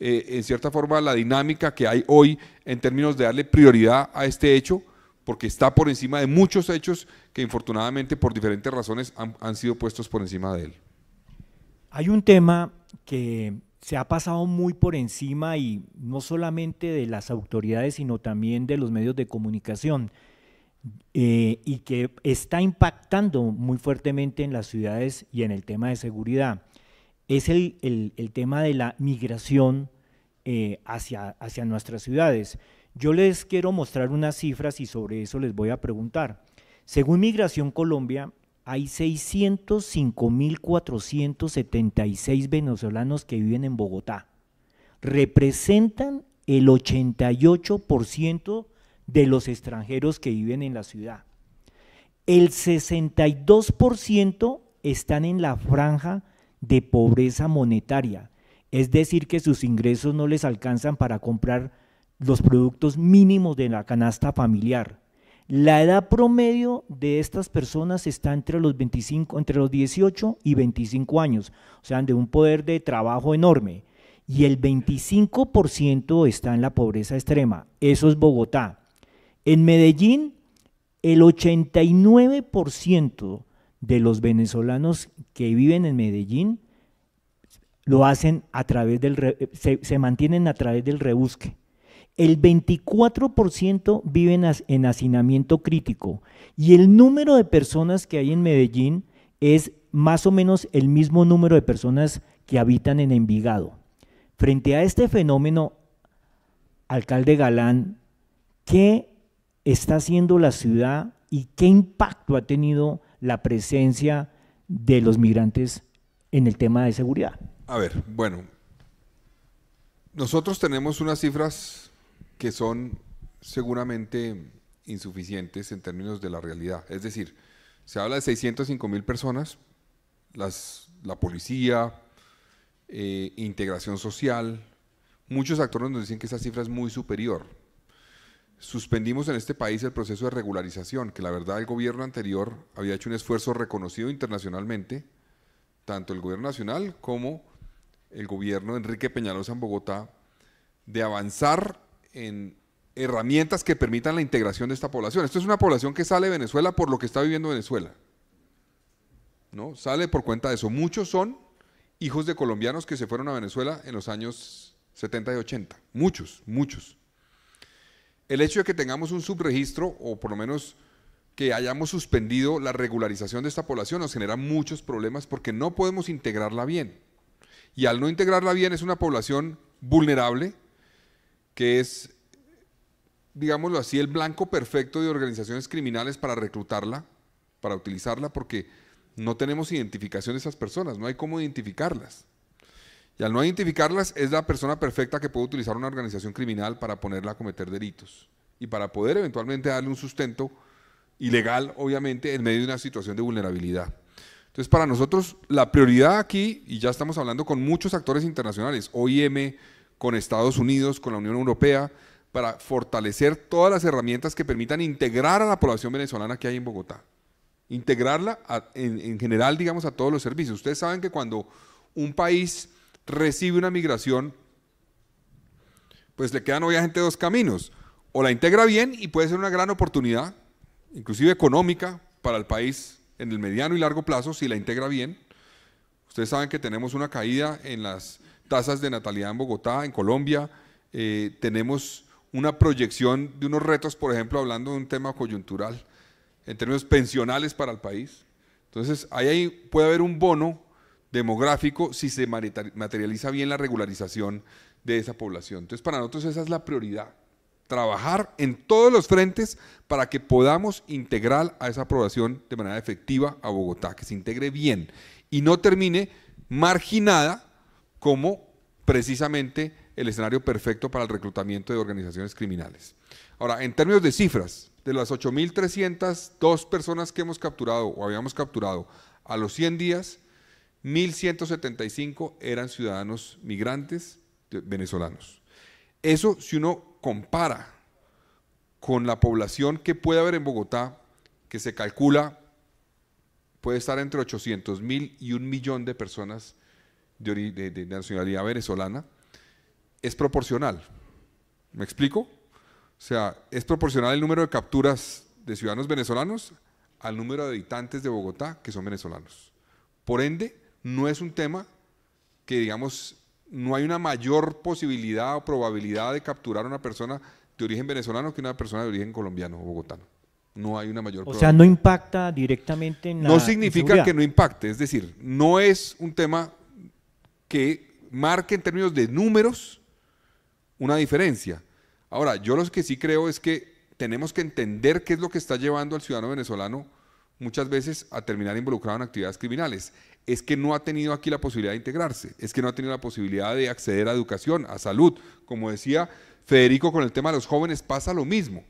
eh, en cierta forma la dinámica que hay hoy en términos de darle prioridad a este hecho, porque está por encima de muchos hechos que infortunadamente por diferentes razones han sido puestos por encima de él. Hay un tema que se ha pasado muy por encima y no solamente de las autoridades, sino también de los medios de comunicación, eh, y que está impactando muy fuertemente en las ciudades y en el tema de seguridad. Es el, tema de la migración eh, hacia, hacia nuestras ciudades. Yo les quiero mostrar unas cifras y sobre eso les voy a preguntar. Según Migración Colombia, hay 605.476 venezolanos que viven en Bogotá. Representan el 88% de los extranjeros que viven en la ciudad. El 62% están en la franja de pobreza monetaria, es decir, que sus ingresos no les alcanzan para comprar los productos mínimos de la canasta familiar la edad promedio de estas personas está entre los, entre los 18 y 25 años, o sea, de un poder de trabajo enorme. Y el 25% está en la pobreza extrema. Eso es Bogotá. En Medellín, el 89% de los venezolanos que viven en Medellín lo hacen a través del, se mantienen a través del rebusque el 24% viven en hacinamiento crítico y el número de personas que hay en Medellín es más o menos el mismo número de personas que habitan en Envigado. Frente a este fenómeno, alcalde Galán, ¿qué está haciendo la ciudad y qué impacto ha tenido la presencia de los migrantes en el tema de seguridad? A ver, bueno, nosotros tenemos unas cifras que son seguramente insuficientes en términos de la realidad. Es decir, se habla de 605 mil personas, las, la policía, eh, integración social, muchos actores nos dicen que esa cifra es muy superior. Suspendimos en este país el proceso de regularización, que la verdad el gobierno anterior había hecho un esfuerzo reconocido internacionalmente, tanto el gobierno nacional como el gobierno de Enrique Peñalosa en Bogotá, de avanzar en herramientas que permitan la integración de esta población. Esto es una población que sale de Venezuela por lo que está viviendo Venezuela. ¿no? Sale por cuenta de eso. Muchos son hijos de colombianos que se fueron a Venezuela en los años 70 y 80. Muchos, muchos. El hecho de que tengamos un subregistro, o por lo menos que hayamos suspendido la regularización de esta población, nos genera muchos problemas porque no podemos integrarla bien. Y al no integrarla bien es una población vulnerable, que es, digámoslo así, el blanco perfecto de organizaciones criminales para reclutarla, para utilizarla, porque no tenemos identificación de esas personas, no hay cómo identificarlas. Y al no identificarlas, es la persona perfecta que puede utilizar una organización criminal para ponerla a cometer delitos y para poder eventualmente darle un sustento ilegal, obviamente, en medio de una situación de vulnerabilidad. Entonces, para nosotros, la prioridad aquí, y ya estamos hablando con muchos actores internacionales, OIM, con Estados Unidos, con la Unión Europea, para fortalecer todas las herramientas que permitan integrar a la población venezolana que hay en Bogotá. Integrarla en, en general, digamos, a todos los servicios. Ustedes saben que cuando un país recibe una migración, pues le quedan obviamente dos caminos. O la integra bien y puede ser una gran oportunidad, inclusive económica, para el país en el mediano y largo plazo si la integra bien. Ustedes saben que tenemos una caída en las tasas de natalidad en Bogotá, en Colombia. Eh, tenemos una proyección de unos retos, por ejemplo, hablando de un tema coyuntural, en términos pensionales para el país. Entonces, ahí puede haber un bono demográfico si se materializa bien la regularización de esa población. Entonces, para nosotros esa es la prioridad, trabajar en todos los frentes para que podamos integrar a esa población de manera efectiva a Bogotá, que se integre bien y no termine marginada como precisamente el escenario perfecto para el reclutamiento de organizaciones criminales. Ahora, en términos de cifras, de las 8.302 personas que hemos capturado o habíamos capturado a los 100 días, 1.175 eran ciudadanos migrantes venezolanos. Eso si uno compara con la población que puede haber en Bogotá, que se calcula puede estar entre 800.000 y un millón de personas de, nacionalidad venezolana es proporcional. ¿Me explico? O sea, es proporcional el número de capturas de ciudadanos venezolanos al número de habitantes de Bogotá que son venezolanos. Por ende, no es un tema que, digamos, no hay una mayor posibilidad o probabilidad de capturar una persona de origen venezolano que una persona de origen colombiano o bogotano. No hay una mayor O sea, no impacta directamente en la. No significa que no impacte, es decir, no es un tema que marque en términos de números una diferencia. Ahora, yo lo que sí creo es que tenemos que entender qué es lo que está llevando al ciudadano venezolano muchas veces a terminar involucrado en actividades criminales. Es que no ha tenido aquí la posibilidad de integrarse, es que no ha tenido la posibilidad de acceder a educación, a salud. Como decía Federico con el tema de los jóvenes, pasa lo mismo.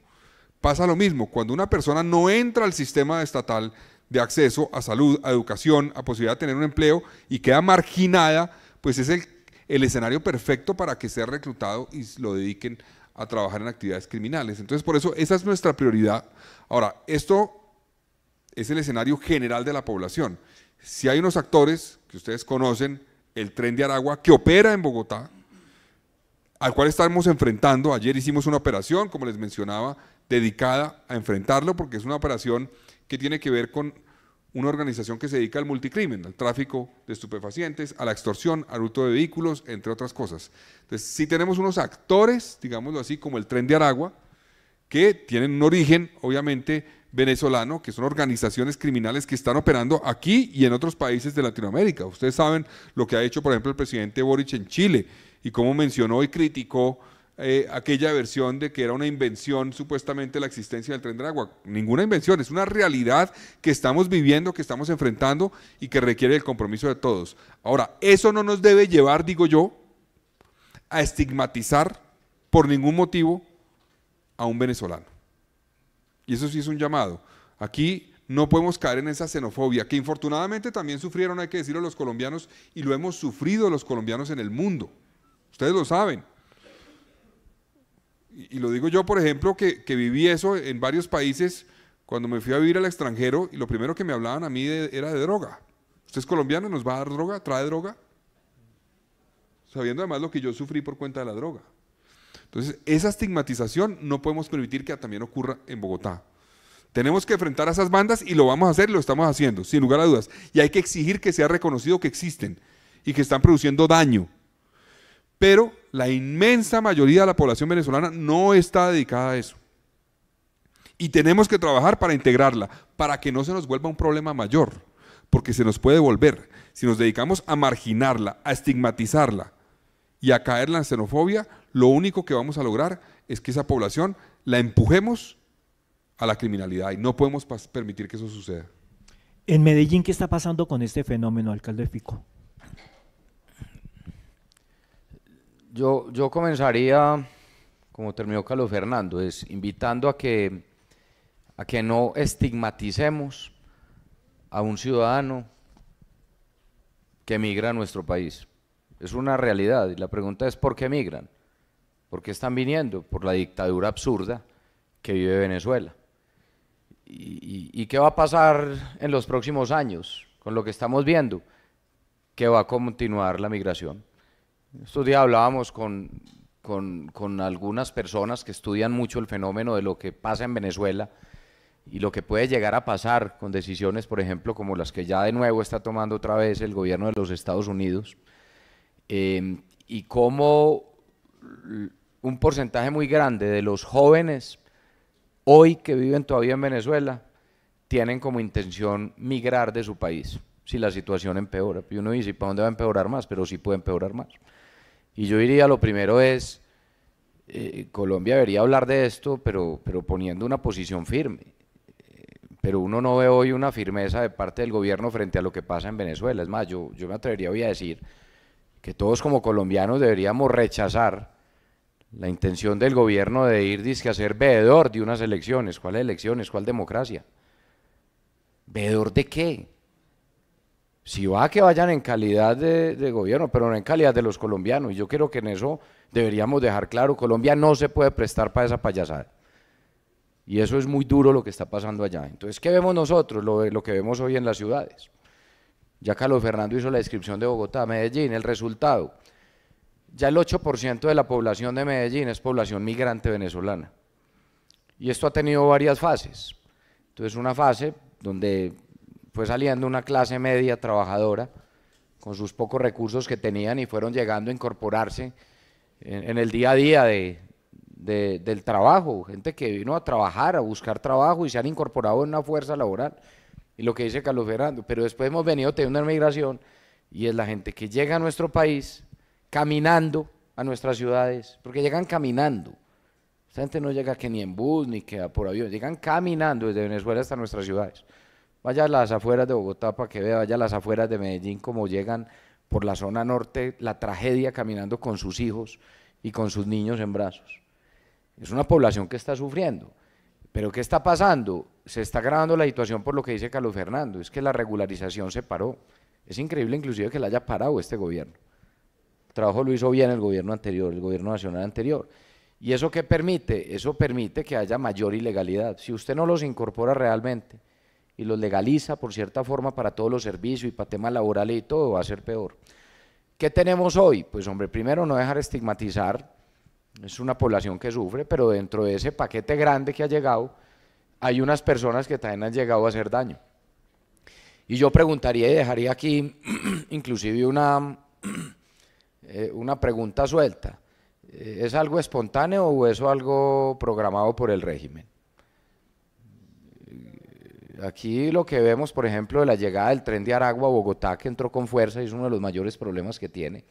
Pasa lo mismo. Cuando una persona no entra al sistema estatal de acceso a salud, a educación, a posibilidad de tener un empleo y queda marginada, pues es el, escenario perfecto para que sea reclutado y lo dediquen a trabajar en actividades criminales. Entonces, por eso esa es nuestra prioridad. Ahora, esto es el escenario general de la población. Si hay unos actores que ustedes conocen, el tren de Aragua, que opera en Bogotá, al cual estamos enfrentando, ayer hicimos una operación, como les mencionaba, dedicada a enfrentarlo, porque es una operación que tiene que ver con una organización que se dedica al multicrimen, al tráfico de estupefacientes, a la extorsión, al hurto de vehículos, entre otras cosas. Entonces, sí tenemos unos actores, digámoslo así, como el Tren de Aragua, que tienen un origen, obviamente, venezolano, que son organizaciones criminales que están operando aquí y en otros países de Latinoamérica. Ustedes saben lo que ha hecho, por ejemplo, el presidente Boric en Chile y cómo mencionó y criticó eh, aquella versión de que era una invención supuestamente la existencia del tren de agua. Ninguna invención, es una realidad que estamos viviendo, que estamos enfrentando y que requiere el compromiso de todos. Ahora, eso no nos debe llevar, digo yo, a estigmatizar por ningún motivo a un venezolano. Y eso sí es un llamado. Aquí no podemos caer en esa xenofobia, que infortunadamente también sufrieron, hay que decirlo, los colombianos, y lo hemos sufrido los colombianos en el mundo. Ustedes lo saben y, lo digo yo, por ejemplo, que, viví eso en varios países cuando me fui a vivir al extranjero y lo primero que me hablaban a mí era de droga. ¿Usted es colombiano? ¿Nos va a dar droga? ¿Trae droga? Sabiendo además lo que yo sufrí por cuenta de la droga. Entonces, esa estigmatización no podemos permitir que también ocurra en Bogotá. Tenemos que enfrentar a esas bandas y lo vamos a hacer, lo estamos haciendo, sin lugar a dudas. Y hay que exigir que sea reconocido que existen y que están produciendo daño. Pero la inmensa mayoría de la población venezolana no está dedicada a eso. Y tenemos que trabajar para integrarla, para que no se nos vuelva un problema mayor, porque se nos puede volver. Si nos dedicamos a marginarla, a estigmatizarla y a caer en la xenofobia, lo único que vamos a lograr es que esa población la empujemos a la criminalidad y no podemos permitir que eso suceda. En Medellín, ¿qué está pasando con este fenómeno, alcalde Fico? Yo, yo comenzaría, como terminó Carlos Fernando, es invitando a que, a que no estigmaticemos a un ciudadano que emigra a nuestro país. Es una realidad y la pregunta es ¿por qué emigran? ¿Por qué están viniendo? Por la dictadura absurda que vive Venezuela. ¿Y, y, y qué va a pasar en los próximos años con lo que estamos viendo? Que va a continuar la migración. Estos días hablábamos con, con, con, algunas personas que estudian mucho el fenómeno de lo que pasa en Venezuela y lo que puede llegar a pasar con decisiones, por ejemplo, como las que ya de nuevo está tomando otra vez el gobierno de los Estados Unidos, em, y cómo un porcentaje muy grande de los jóvenes hoy que viven todavía en Venezuela tienen como intención migrar de su país si la situación empeora. Y uno dice, ¿para dónde va a empeorar más? Pero sí puede empeorar más. Y yo diría, lo primero es, eh, Colombia debería hablar de esto, pero, pero poniendo una posición firme. Eh, pero uno no ve hoy una firmeza de parte del gobierno frente a lo que pasa en Venezuela. Es más, yo, me atrevería hoy a decir que todos como colombianos deberíamos rechazar la intención del gobierno de ir dice, a ser veedor de unas elecciones. ¿Cuáles elecciones? ¿Cuál democracia? ¿Veedor de qué? si va que vayan en calidad de, gobierno, pero no en calidad de los colombianos. Yo creo que en eso deberíamos dejar claro, Colombia no se puede prestar para esa payasada. Y eso es muy duro lo que está pasando allá. Entonces, ¿qué vemos nosotros? Lo, lo que vemos hoy en las ciudades. Ya Carlos Fernando hizo la descripción de Bogotá, Medellín, el resultado. Ya el 8% de la población de Medellín es población migrante venezolana. Y esto ha tenido varias fases. Entonces, una fase donde fue saliendo una clase media trabajadora con sus pocos recursos que tenían y fueron llegando a incorporarse en, el día a día de, del trabajo, gente que vino a trabajar, a buscar trabajo y se han incorporado en una fuerza laboral. Y lo que dice Carlos Fernando, pero después hemos venido teniendo una migración y es la gente que llega a nuestro país caminando a nuestras ciudades, porque llegan caminando. Esta gente no llega que ni en bus, ni que por avión, llegan caminando desde Venezuela hasta nuestras ciudades. Vaya a las afueras de Bogotá para que vea, vaya a las afueras de Medellín como llegan por la zona norte la tragedia caminando con sus hijos y con sus niños en brazos. Es una población que está sufriendo. Pero ¿qué está pasando? Se está agravando la situación por lo que dice Carlos Fernando, es que la regularización se paró. Es increíble inclusive que la haya parado este gobierno. El trabajo lo hizo bien el gobierno anterior, el gobierno nacional anterior. ¿Y eso qué permite? Eso permite que haya mayor ilegalidad. Si usted no los incorpora realmente, y los legaliza por cierta forma para todos los servicios y para temas laborales y todo, va a ser peor. ¿Qué tenemos hoy? Pues hombre, primero no dejar estigmatizar, es una población que sufre, pero dentro de ese paquete grande que ha llegado, hay unas personas que también han llegado a hacer daño. Y yo preguntaría y dejaría aquí inclusive una, eh, una pregunta suelta. ¿Es algo espontáneo o es algo programado por el régimen? Aquí lo que vemos, por ejemplo, de la llegada del tren de Aragua a Bogotá, que entró con fuerza y es uno de los mayores problemas que tiene.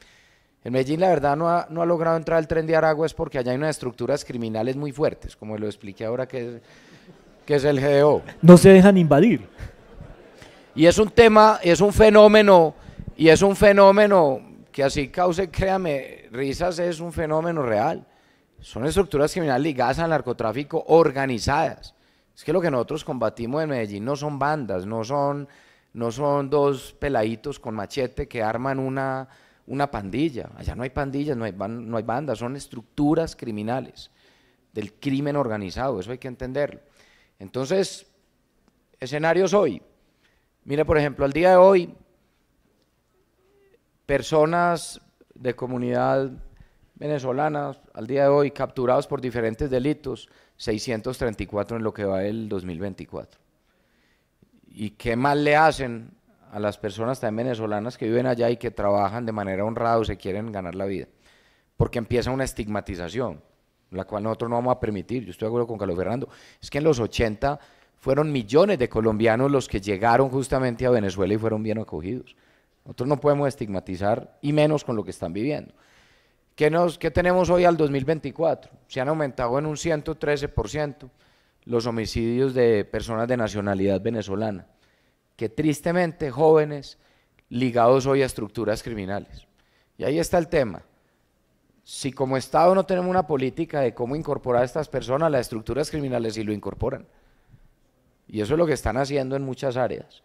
En Medellín, la verdad, no ha, logrado entrar el tren de Aragua es porque allá hay unas estructuras criminales muy fuertes, como lo expliqué ahora que es, que es el GDO. No se dejan invadir. Y es un tema, es un fenómeno, y es un fenómeno que así cause, créame, risas, es un fenómeno real. Son estructuras criminales ligadas al narcotráfico organizadas es que lo que nosotros combatimos en Medellín no son bandas, no son, no son dos peladitos con machete que arman una, pandilla. Allá no hay pandillas, no hay, no hay bandas, son estructuras criminales del crimen organizado, eso hay que entenderlo. Entonces, escenarios hoy. Mire, por ejemplo, al día de hoy, personas de comunidad venezolana, al día de hoy, capturados por diferentes delitos, 634 en lo que va el 2024. ¿Y qué mal le hacen a las personas también venezolanas que viven allá y que trabajan de manera honrada o se quieren ganar la vida? Porque empieza una estigmatización, la cual nosotros no vamos a permitir. Yo estoy de acuerdo con Carlos Fernando. Es que en los 80 fueron millones de colombianos los que llegaron justamente a Venezuela y fueron bien acogidos. Nosotros no podemos estigmatizar y menos con lo que están viviendo. ¿Qué, tenemos hoy al 2024? Se han aumentado en un 113% los homicidios de personas de nacionalidad venezolana, que tristemente jóvenes ligados hoy a estructuras criminales. Y ahí está el tema. Si como Estado no tenemos una política de cómo incorporar a estas personas, las estructuras criminales sí lo incorporan. Y eso es lo que están haciendo en muchas áreas.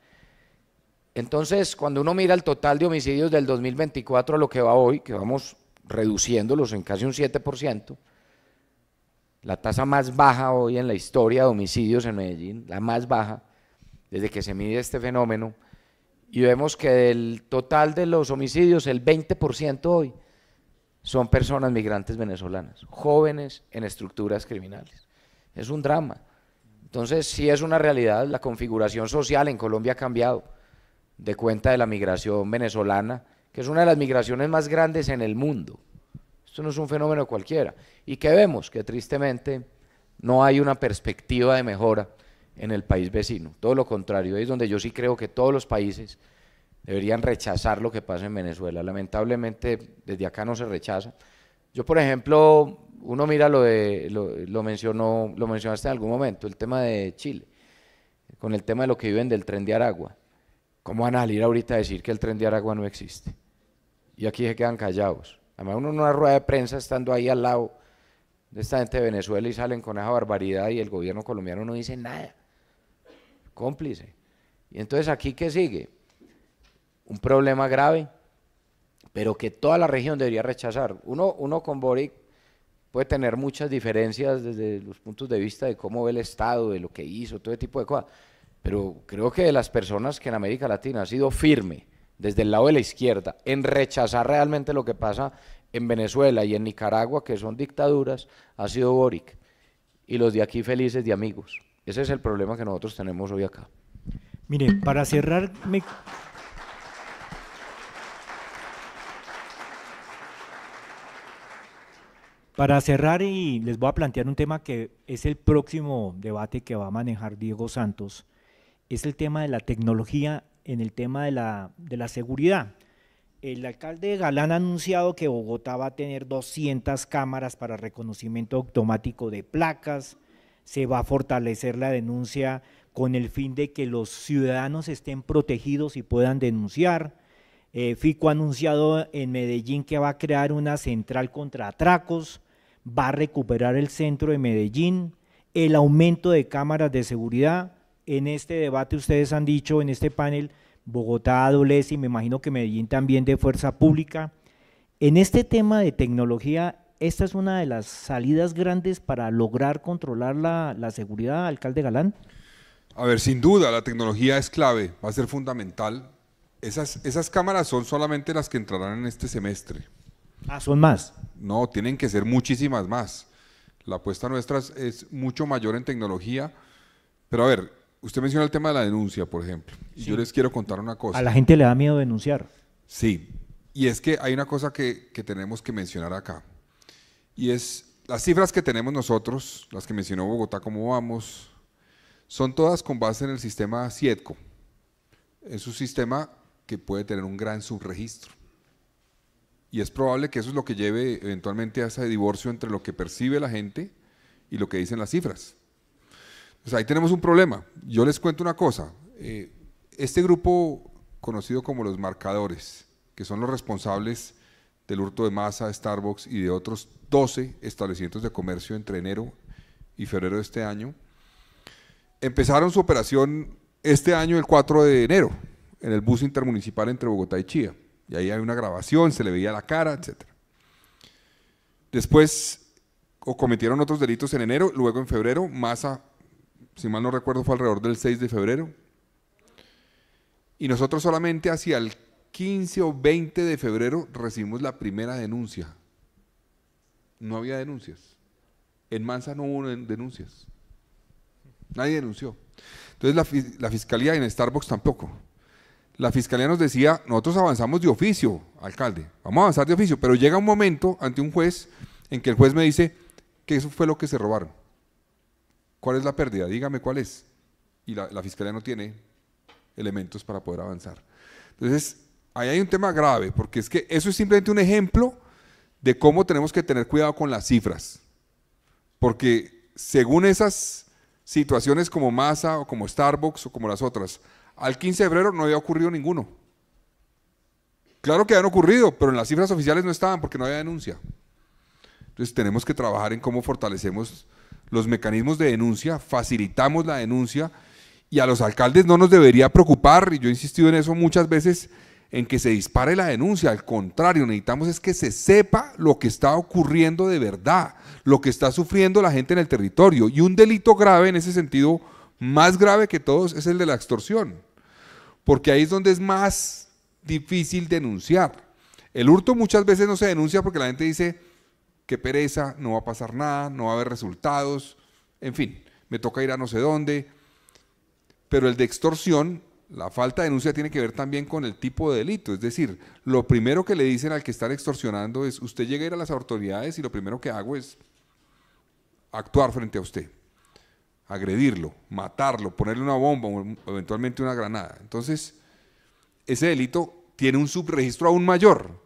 Entonces, cuando uno mira el total de homicidios del 2024 a lo que va hoy, que vamos reduciéndolos en casi un 7%, la tasa más baja hoy en la historia de homicidios en Medellín, la más baja desde que se mide este fenómeno, y vemos que del total de los homicidios, el 20% hoy son personas migrantes venezolanas, jóvenes en estructuras criminales. Es un drama. Entonces, si es una realidad, la configuración social en Colombia ha cambiado de cuenta de la migración venezolana que es una de las migraciones más grandes en el mundo. Esto no es un fenómeno cualquiera. ¿Y que vemos? Que tristemente no hay una perspectiva de mejora en el país vecino. Todo lo contrario, es donde yo sí creo que todos los países deberían rechazar lo que pasa en Venezuela. Lamentablemente desde acá no se rechaza. Yo, por ejemplo, uno mira lo de, lo, mencionó, lo mencionaste en algún momento, el tema de Chile, con el tema de lo que viven del tren de Aragua. ¿Cómo van a salir ahorita a decir que el tren de Aragua no existe? Y aquí se quedan callados. Además, uno en una rueda de prensa estando ahí al lado de esta gente de Venezuela y salen con esa barbaridad y el gobierno colombiano no dice nada. Cómplice. Y entonces aquí qué sigue? Un problema grave, pero que toda la región debería rechazar. Uno, uno con Boric puede tener muchas diferencias desde los puntos de vista de cómo ve el Estado, de lo que hizo, todo tipo de cosas. Pero creo que de las personas que en América Latina ha sido firme desde el lado de la izquierda, en rechazar realmente lo que pasa en Venezuela y en Nicaragua, que son dictaduras, ha sido Boric. Y los de aquí felices de amigos. Ese es el problema que nosotros tenemos hoy acá. Mire, para cerrar, Para cerrar, y les voy a plantear un tema que es el próximo debate que va a manejar Diego Santos, es el tema de la tecnología en el tema de la, seguridad. El alcalde Galán ha anunciado que Bogotá va a tener 200 cámaras para reconocimiento automático de placas, se va a fortalecer la denuncia con el fin de que los ciudadanos estén protegidos y puedan denunciar. Eh, FICO ha anunciado en Medellín que va a crear una central contra atracos, va a recuperar el centro de Medellín, el aumento de cámaras de seguridad, en este debate ustedes han dicho, en este panel, Bogotá adolece y me imagino que Medellín también de fuerza pública. En este tema de tecnología, ¿esta es una de las salidas grandes para lograr controlar la, seguridad, alcalde Galán? A ver, sin duda, la tecnología es clave, va a ser fundamental. Esas, esas cámaras son solamente las que entrarán en este semestre. Ah, son más. No, tienen que ser muchísimas más. La apuesta nuestra es mucho mayor en tecnología. Pero a ver, usted menciona el tema de la denuncia, por ejemplo. yo les quiero contar una cosa. A la gente le da miedo denunciar. Sí. Y es que hay una cosa que, tenemos que mencionar acá. Y es las cifras que tenemos nosotros, las que mencionó Bogotá, cómo vamos, son todas con base en el sistema CIETCO, Es un sistema que puede tener un gran subregistro. Y es probable que eso es lo que lleve eventualmente a ese divorcio entre lo que percibe la gente y lo que dicen las cifras sea, pues ahí tenemos un problema. Yo les cuento una cosa. Eh, este grupo conocido como los marcadores, que son los responsables del hurto de masa, Starbucks y de otros 12 establecimientos de comercio entre enero y febrero de este año, empezaron su operación este año el 4 de enero en el bus intermunicipal entre Bogotá y Chía. Y ahí hay una grabación, se le veía la cara, etc. Después o cometieron otros delitos en enero, luego en febrero Masa si mal no recuerdo, fue alrededor del 6 de febrero. Y nosotros solamente hacia el 15 o 20 de febrero recibimos la primera denuncia. No había denuncias. En Mansa no hubo denuncias. Nadie denunció. Entonces la, la fiscalía en Starbucks tampoco. La fiscalía nos decía, nosotros avanzamos de oficio, alcalde, vamos a avanzar de oficio, pero llega un momento ante un juez en que el juez me dice que eso fue lo que se robaron. ¿Cuál es la pérdida? Dígame cuál es. Y la, fiscalía no tiene elementos para poder avanzar. Entonces, ahí hay un tema grave, porque es que eso es simplemente un ejemplo de cómo tenemos que tener cuidado con las cifras. Porque según esas situaciones como Massa o como Starbucks o como las otras, al 15 de febrero no había ocurrido ninguno. Claro que han ocurrido, pero en las cifras oficiales no estaban porque no había denuncia. Entonces tenemos que trabajar en cómo fortalecemos los mecanismos de denuncia, facilitamos la denuncia y a los alcaldes no nos debería preocupar, y yo he insistido en eso muchas veces, en que se dispare la denuncia, al contrario, necesitamos es que se sepa lo que está ocurriendo de verdad, lo que está sufriendo la gente en el territorio. Y un delito grave en ese sentido, más grave que todos, es el de la extorsión, porque ahí es donde es más difícil denunciar. El hurto muchas veces no se denuncia porque la gente dice, qué pereza, no va a pasar nada, no va a haber resultados, en fin, me toca ir a no sé dónde. Pero el de extorsión, la falta de denuncia tiene que ver también con el tipo de delito. Es decir, lo primero que le dicen al que están extorsionando es, usted llega a ir a las autoridades y lo primero que hago es actuar frente a usted, agredirlo, matarlo, ponerle una bomba o eventualmente una granada. Entonces, ese delito tiene un subregistro aún mayor.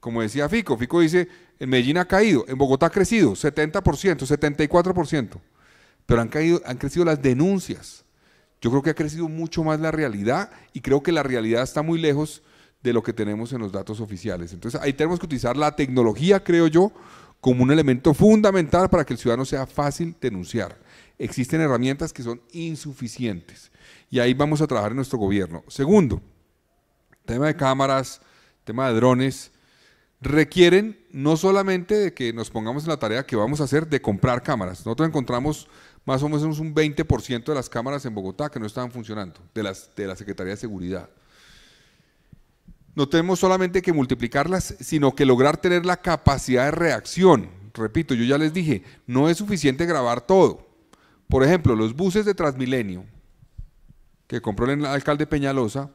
Como decía Fico, Fico dice, en Medellín ha caído, en Bogotá ha crecido 70%, 74%, pero han, han crecido las denuncias. Yo creo que ha crecido mucho más la realidad y creo que la realidad está muy lejos de lo que tenemos en los datos oficiales. Entonces ahí tenemos que utilizar la tecnología, creo yo, como un elemento fundamental para que el ciudadano sea fácil denunciar. Existen herramientas que son insuficientes y ahí vamos a trabajar en nuestro gobierno. Segundo, tema de cámaras, tema de drones requieren no solamente de que nos pongamos en la tarea que vamos a hacer de comprar cámaras. Nosotros encontramos más o menos un 20% de las cámaras en Bogotá que no estaban funcionando, de, las, de la Secretaría de Seguridad. No tenemos solamente que multiplicarlas, sino que lograr tener la capacidad de reacción. Repito, yo ya les dije, no es suficiente grabar todo. Por ejemplo, los buses de Transmilenio, que compró el alcalde Peñalosa,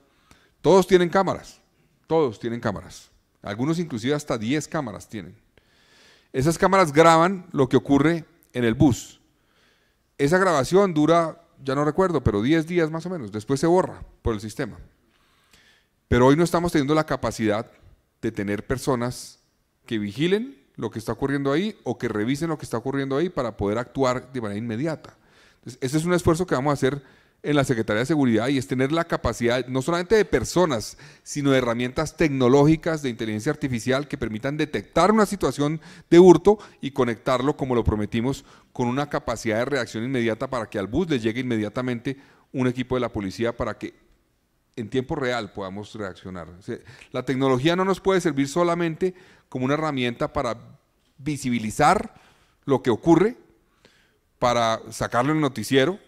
todos tienen cámaras, todos tienen cámaras. Algunos inclusive hasta 10 cámaras tienen. Esas cámaras graban lo que ocurre en el bus. Esa grabación dura, ya no recuerdo, pero 10 días más o menos. Después se borra por el sistema. Pero hoy no estamos teniendo la capacidad de tener personas que vigilen lo que está ocurriendo ahí o que revisen lo que está ocurriendo ahí para poder actuar de manera inmediata. ese es un esfuerzo que vamos a hacer en la Secretaría de Seguridad y es tener la capacidad no solamente de personas, sino de herramientas tecnológicas de inteligencia artificial que permitan detectar una situación de hurto y conectarlo, como lo prometimos, con una capacidad de reacción inmediata para que al bus le llegue inmediatamente un equipo de la policía para que en tiempo real podamos reaccionar. la tecnología no nos puede servir solamente como una herramienta para visibilizar lo que ocurre, para sacarlo en el noticiero,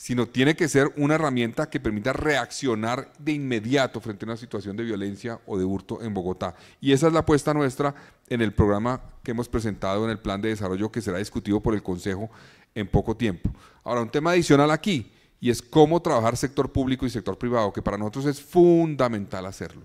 sino tiene que ser una herramienta que permita reaccionar de inmediato frente a una situación de violencia o de hurto en Bogotá. Y esa es la apuesta nuestra en el programa que hemos presentado en el plan de desarrollo que será discutido por el Consejo en poco tiempo. Ahora, un tema adicional aquí, y es cómo trabajar sector público y sector privado, que para nosotros es fundamental hacerlo.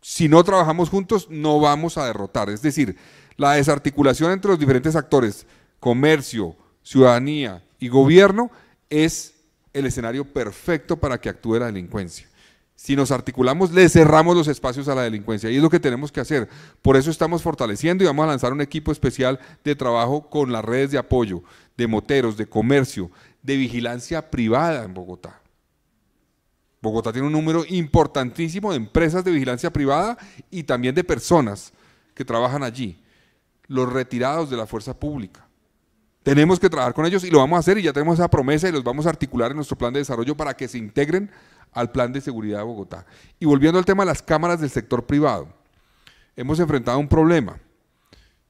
Si no trabajamos juntos, no vamos a derrotar. Es decir, la desarticulación entre los diferentes actores, comercio, ciudadanía y gobierno, es el escenario perfecto para que actúe la delincuencia. Si nos articulamos, le cerramos los espacios a la delincuencia y es lo que tenemos que hacer. Por eso estamos fortaleciendo y vamos a lanzar un equipo especial de trabajo con las redes de apoyo, de moteros, de comercio, de vigilancia privada en Bogotá. Bogotá tiene un número importantísimo de empresas de vigilancia privada y también de personas que trabajan allí, los retirados de la fuerza pública. Tenemos que trabajar con ellos y lo vamos a hacer y ya tenemos esa promesa y los vamos a articular en nuestro plan de desarrollo para que se integren al plan de seguridad de Bogotá. Y volviendo al tema de las cámaras del sector privado, hemos enfrentado un problema.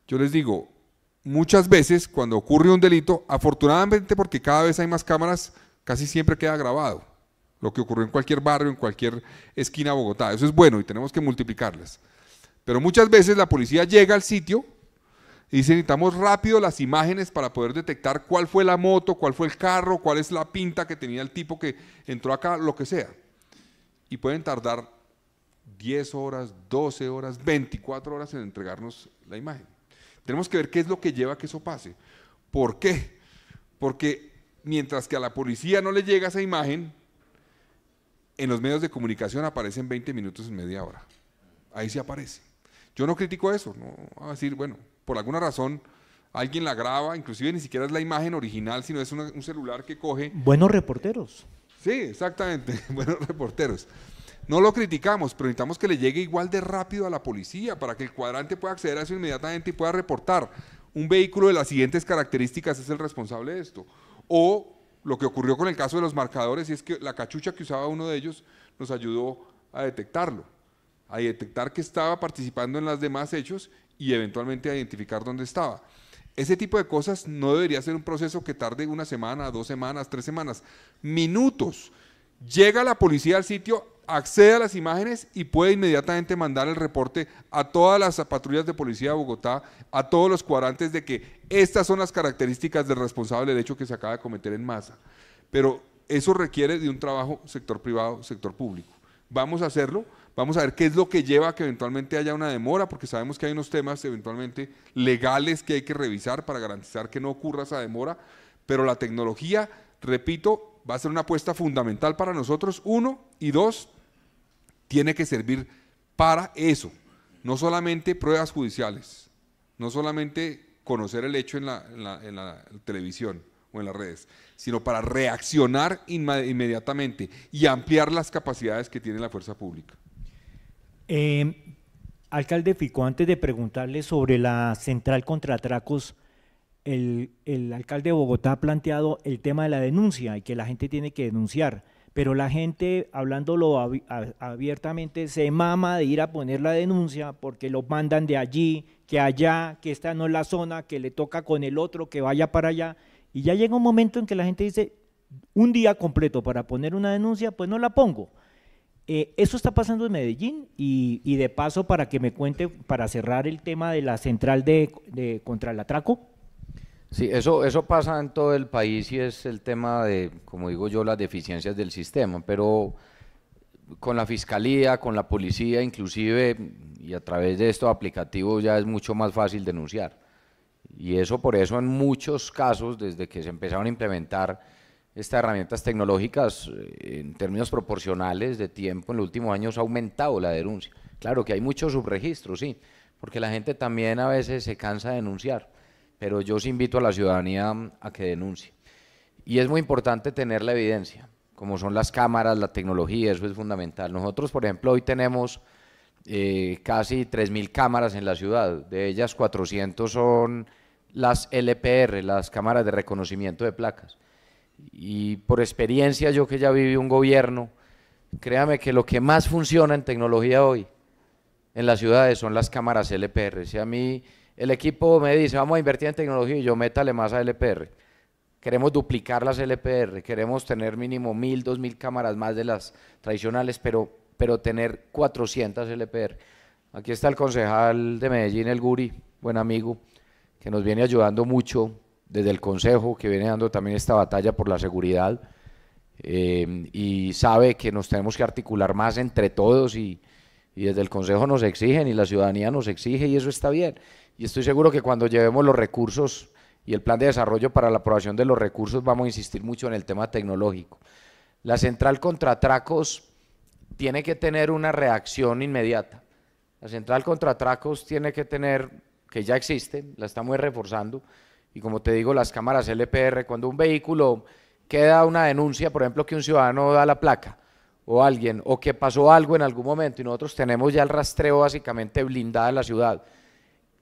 Yo les digo, muchas veces cuando ocurre un delito, afortunadamente porque cada vez hay más cámaras, casi siempre queda grabado lo que ocurrió en cualquier barrio, en cualquier esquina de Bogotá. Eso es bueno y tenemos que multiplicarlas. Pero muchas veces la policía llega al sitio y necesitamos rápido las imágenes para poder detectar cuál fue la moto, cuál fue el carro, cuál es la pinta que tenía el tipo que entró acá, lo que sea. Y pueden tardar 10 horas, 12 horas, 24 horas en entregarnos la imagen. Tenemos que ver qué es lo que lleva a que eso pase. ¿Por qué? Porque mientras que a la policía no le llega esa imagen, en los medios de comunicación aparecen 20 minutos en media hora. Ahí se aparece. Yo no critico eso, no a decir, bueno, por alguna razón alguien la graba, inclusive ni siquiera es la imagen original, sino es un celular que coge. Buenos reporteros. Sí, exactamente, buenos reporteros. No lo criticamos, pero necesitamos que le llegue igual de rápido a la policía para que el cuadrante pueda acceder a eso inmediatamente y pueda reportar. Un vehículo de las siguientes características es el responsable de esto. O lo que ocurrió con el caso de los marcadores, y es que la cachucha que usaba uno de ellos nos ayudó a detectarlo a detectar que estaba participando en los demás hechos y eventualmente a identificar dónde estaba. Ese tipo de cosas no debería ser un proceso que tarde una semana, dos semanas, tres semanas, minutos. Llega la policía al sitio, accede a las imágenes y puede inmediatamente mandar el reporte a todas las patrullas de policía de Bogotá, a todos los cuadrantes de que estas son las características del responsable del hecho que se acaba de cometer en masa. Pero eso requiere de un trabajo sector privado, sector público vamos a hacerlo, vamos a ver qué es lo que lleva a que eventualmente haya una demora, porque sabemos que hay unos temas eventualmente legales que hay que revisar para garantizar que no ocurra esa demora, pero la tecnología, repito, va a ser una apuesta fundamental para nosotros, uno, y dos, tiene que servir para eso, no solamente pruebas judiciales, no solamente conocer el hecho en la, televisión o en las redes, sino para reaccionar inmediatamente y ampliar las capacidades que tiene la fuerza pública. Em, alcalde Fico, antes de preguntarle sobre la central contra atracos, el, el, alcalde de Bogotá ha planteado el tema de la denuncia y que la gente tiene que denunciar, pero la gente, hablándolo abiertamente, se mama de ir a poner la denuncia porque lo mandan de allí, que allá, que esta no es la zona, que le toca con el otro, que vaya para allá. Y ya llega un momento en que la gente dice, un día completo para poner una denuncia, pues no la pongo. Eh, eso está pasando en Medellín y, de paso para que me cuente, para cerrar el tema de la central de, contra el atraco. Sí, eso, eso pasa en todo el país y es el tema de, como digo yo, las deficiencias del sistema, pero con la fiscalía, con la policía, inclusive, y a través de estos aplicativos ya es mucho más fácil denunciar. Y eso por eso en muchos casos, desde que se empezaron a implementar estas herramientas tecnológicas, eh, en términos proporcionales de tiempo, en los últimos años ha aumentado la denuncia. Claro que hay muchos subregistros, sí, porque la gente también a veces se cansa de denunciar, pero yo os invito a la ciudadanía mm, a que denuncie. Y es muy importante tener la evidencia, como son las cámaras, la tecnología, eso es fundamental. Nosotros, por ejemplo, hoy tenemos eh, casi 3.000 cámaras en la ciudad, de ellas 400 son las LPR, las cámaras de reconocimiento de placas. Y por experiencia yo que ya viví un gobierno, créame que lo que más funciona en tecnología hoy en las ciudades son las cámaras LPR. Si a mí el equipo me dice, vamos a invertir en tecnología y yo métale más a LPR. Queremos duplicar las LPR, queremos tener mínimo mil, dos mil cámaras más de las tradicionales, pero, pero tener 400 LPR. Aquí está el concejal de Medellín, el Guri, buen amigo que nos viene ayudando mucho desde el Consejo, que viene dando también esta batalla por la seguridad eh, y sabe que nos tenemos que articular más entre todos y, y desde el Consejo nos exigen y la ciudadanía nos exige y eso está bien. Y estoy seguro que cuando llevemos los recursos y el plan de desarrollo para la aprobación de los recursos vamos a insistir mucho en el tema tecnológico. La central contra atracos tiene que tener una reacción inmediata. La central contra atracos tiene que tener que ya existe, la estamos reforzando. Y como te digo, las cámaras LPR, cuando un vehículo queda una denuncia, por ejemplo, que un ciudadano da la placa o alguien, o que pasó algo en algún momento y nosotros tenemos ya el rastreo básicamente blindado en la ciudad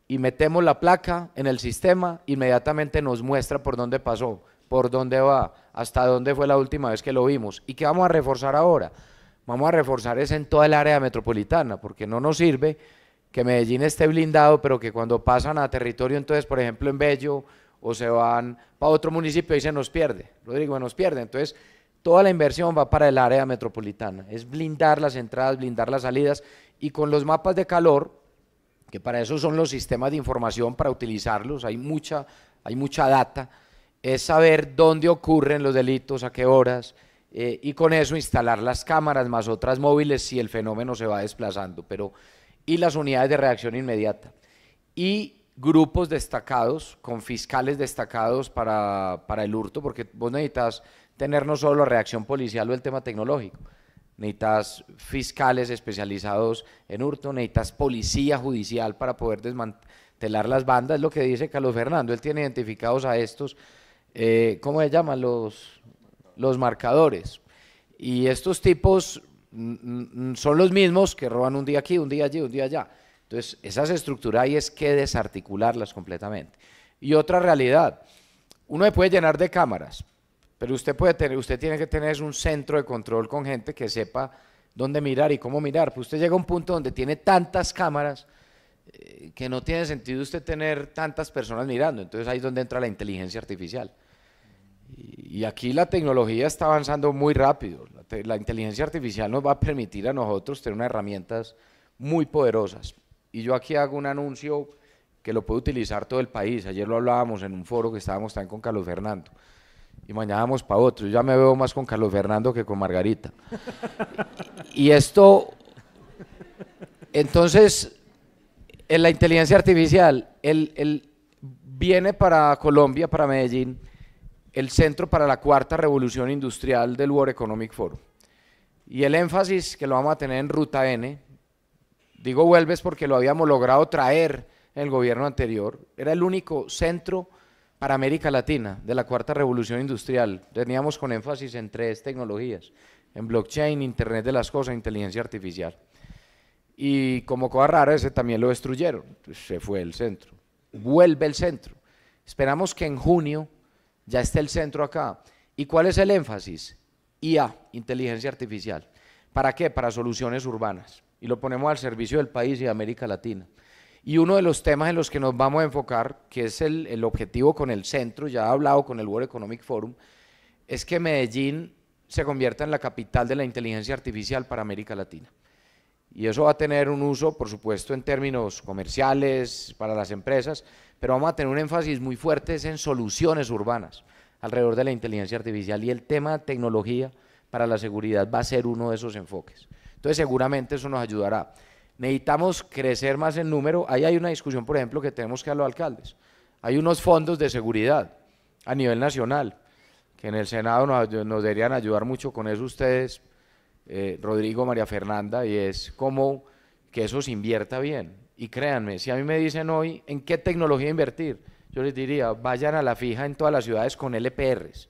y metemos la placa en el sistema, inmediatamente nos muestra por dónde pasó, por dónde va, hasta dónde fue la última vez que lo vimos. ¿Y qué vamos a reforzar ahora? Vamos a reforzar eso en toda el área metropolitana, porque no nos sirve que Medellín esté blindado, pero que cuando pasan a territorio, entonces, por ejemplo, en Bello, o se van para otro municipio y se nos pierde. Rodrigo, nos pierde. Entonces, toda la inversión va para el área metropolitana. Es blindar las entradas, blindar las salidas y con los mapas de calor, que para eso son los sistemas de información, para utilizarlos, hay mucha, hay mucha data, es saber dónde ocurren los delitos, a qué horas, eh, y con eso instalar las cámaras más otras móviles si el fenómeno se va desplazando. Pero y las unidades de reacción inmediata. Y grupos destacados, con fiscales destacados para, el hurto, porque vos necesitas tener no solo reacción policial o el tema tecnológico, necesitas fiscales especializados en hurto, necesitas policía judicial para poder desmantelar las bandas, es lo que dice Carlos Fernando, él tiene identificados a estos, eh, ¿cómo se llaman? Los, los marcadores. Y estos tipos son los mismos que roban un día aquí, un día allí, un día allá. Entonces, esas estructuras hay es que desarticularlas completamente. Y otra realidad, uno puede llenar de cámaras, pero usted, puede tener, usted tiene que tener un centro de control con gente que sepa dónde mirar y cómo mirar. Pues usted llega a un punto donde tiene tantas cámaras eh, que no tiene sentido usted tener tantas personas mirando. Entonces ahí es donde entra la inteligencia artificial. y aquí la tecnología está avanzando muy rápido la inteligencia artificial nos va a permitir a nosotros tener unas herramientas muy poderosas. Y yo aquí hago un anuncio que lo puede utilizar todo el país. Ayer lo hablábamos en un foro que estábamos también con Carlos Fernando. Y mañana vamos para otro. ya me veo más con Carlos Fernando que con Margarita. y esto, entonces, en la inteligencia artificial, viene para Colombia, para Medellín el Centro para la Cuarta Revolución Industrial del World Economic Forum. Y el énfasis que lo vamos a tener en Ruta N, digo vuelves porque lo habíamos logrado traer en el gobierno anterior, era el único centro para América Latina de la Cuarta Revolución Industrial. Teníamos con énfasis en tres tecnologías, en blockchain, Internet de las Cosas, inteligencia artificial. Y como cosa rara, ese también lo destruyeron, pues se fue el centro, vuelve el centro. Esperamos que en junio ya está el centro acá. ¿Y cuál es el énfasis? IA, inteligencia artificial. ¿Para qué? Para soluciones urbanas. Y lo ponemos al servicio del país y de América Latina. Y uno de los temas en los que nos vamos a enfocar, que es el, objetivo con el centro, ya he hablado con el World Economic Forum, es que Medellín se convierta en la capital de la inteligencia artificial para América Latina y eso va a tener un uso, por supuesto, en términos comerciales, para las empresas, pero vamos a tener un énfasis muy fuerte en soluciones urbanas alrededor de la inteligencia artificial y el tema de tecnología para la seguridad va a ser uno de esos enfoques. Entonces seguramente eso nos ayudará. Necesitamos crecer más en número. Ahí hay una discusión, por ejemplo, que tenemos que a los alcaldes. Hay unos fondos de seguridad a nivel nacional, que en el Senado nos deberían ayudar mucho con eso ustedes eh, Rodrigo, María Fernanda, y es como que eso se invierta bien. Y créanme, si a mí me dicen hoy en qué tecnología invertir, yo les diría, vayan a la fija en todas las ciudades con LPRs.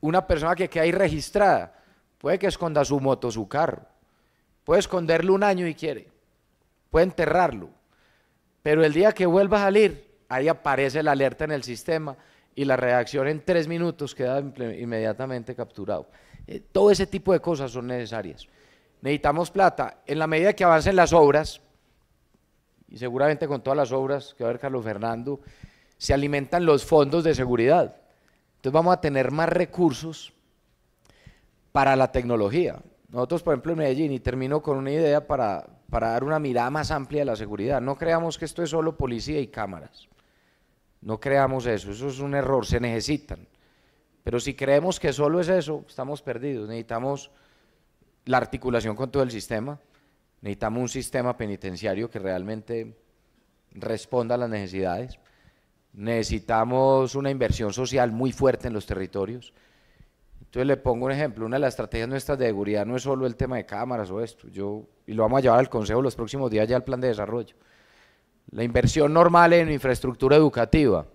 Una persona que queda ahí registrada puede que esconda su moto, su carro, puede esconderlo un año y quiere, puede enterrarlo, pero el día que vuelva a salir, ahí aparece la alerta en el sistema y la reacción en tres minutos queda inmediatamente capturado. Eh, todo ese tipo de cosas son necesarias. Necesitamos plata. En la medida que avancen las obras, y seguramente con todas las obras que va a ver Carlos Fernando, se alimentan los fondos de seguridad. Entonces vamos a tener más recursos para la tecnología. Nosotros, por ejemplo, en Medellín, y termino con una idea para, para dar una mirada más amplia a la seguridad. No creamos que esto es solo policía y cámaras. No creamos eso, eso es un error, se necesitan. Pero si creemos que solo es eso, estamos perdidos. Necesitamos la articulación con todo el sistema. Necesitamos un sistema penitenciario que realmente responda a las necesidades. Necesitamos una inversión social muy fuerte en los territorios. Entonces le pongo un ejemplo, una de las estrategias nuestras de seguridad no es solo el tema de cámaras o esto, yo, y lo vamos a llevar al Consejo los próximos días ya al plan de desarrollo. La inversión normal en infraestructura educativa,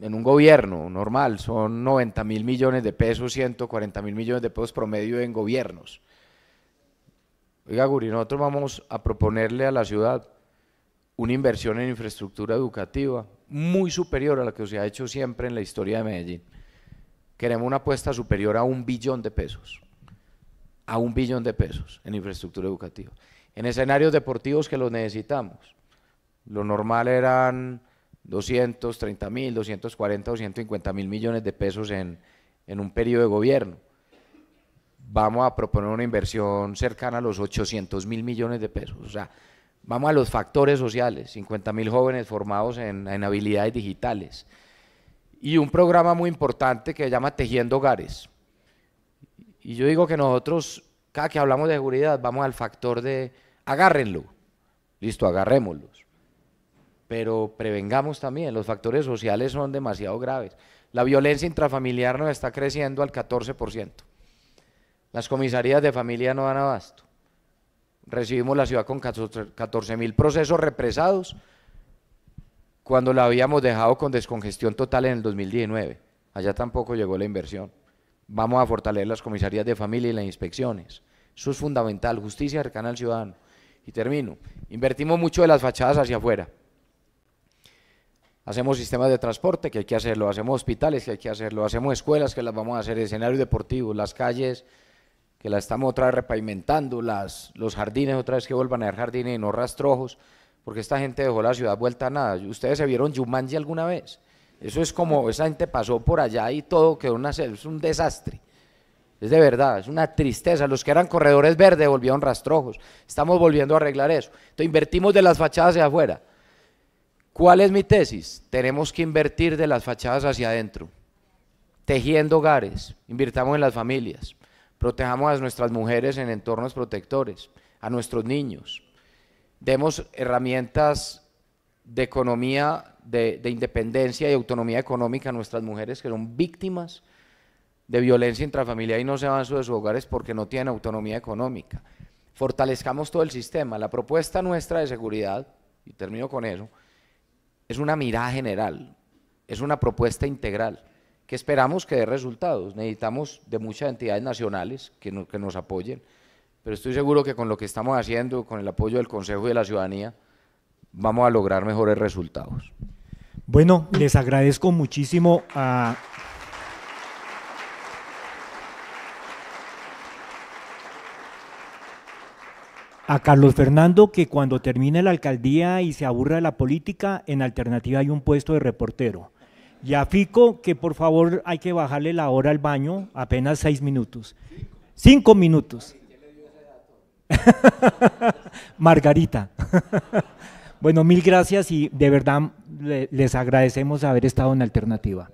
en un gobierno normal son 90 mil millones de pesos, 140 mil millones de pesos promedio en gobiernos. Oiga, Guri, nosotros vamos a proponerle a la ciudad una inversión en infraestructura educativa muy superior a la que se ha hecho siempre en la historia de Medellín. Queremos una apuesta superior a un billón de pesos, a un billón de pesos en infraestructura educativa. En escenarios deportivos que los necesitamos, lo normal eran 230 mil, 240, 250 mil millones de pesos en, un periodo de gobierno. Vamos a proponer una inversión cercana a los 800 mil millones de pesos. O sea, vamos a los factores sociales, 50 mil jóvenes formados en, en habilidades digitales. Y un programa muy importante que se llama Tejiendo Hogares. Y yo digo que nosotros, cada que hablamos de seguridad, vamos al factor de agárrenlo. Listo, agarrémoslos pero prevengamos también, los factores sociales son demasiado graves. La violencia intrafamiliar nos está creciendo al 14%. Las comisarías de familia no dan abasto. Recibimos la ciudad con 14 mil procesos represados cuando la habíamos dejado con descongestión total en el 2019. Allá tampoco llegó la inversión. Vamos a fortalecer las comisarías de familia y las inspecciones. Eso es fundamental, justicia cercana al ciudadano. Y termino, invertimos mucho de las fachadas hacia afuera hacemos sistemas de transporte, que hay que hacerlo, hacemos hospitales, que hay que hacerlo, hacemos escuelas, que las vamos a hacer, escenarios deportivos, las calles, que las estamos otra vez repavimentando, las, los jardines, otra vez que vuelvan a ser jardines y no rastrojos, porque esta gente dejó la ciudad vuelta a nada. ¿Ustedes se vieron Yumanji alguna vez? Eso es como, esa gente pasó por allá y todo quedó en una, es un desastre. Es de verdad, es una tristeza. Los que eran corredores verdes volvieron rastrojos. Estamos volviendo a arreglar eso. Entonces invertimos de las fachadas hacia afuera. ¿Cuál es mi tesis? Tenemos que invertir de las fachadas hacia adentro, tejiendo hogares, invirtamos en las familias, protejamos a nuestras mujeres en entornos protectores, a nuestros niños, demos herramientas de economía, de, independencia y autonomía económica a nuestras mujeres que son víctimas de violencia intrafamiliar y no se van a sus hogares porque no tienen autonomía económica. Fortalezcamos todo el sistema. La propuesta nuestra de seguridad, y termino con eso, es una mirada general, es una propuesta integral que esperamos que dé resultados. Necesitamos de muchas entidades nacionales que, nos apoyen, pero estoy seguro que con lo que estamos haciendo, con el apoyo del Consejo y de la ciudadanía, vamos a lograr mejores resultados. Bueno, les agradezco muchísimo a... A Carlos Fernando que cuando termine la alcaldía y se aburra de la política, en alternativa hay un puesto de reportero. Y a Fico que por favor hay que bajarle la hora al baño, apenas seis minutos. Cinco minutos. Margarita. bueno, mil gracias y de verdad les agradecemos haber estado en Alternativa.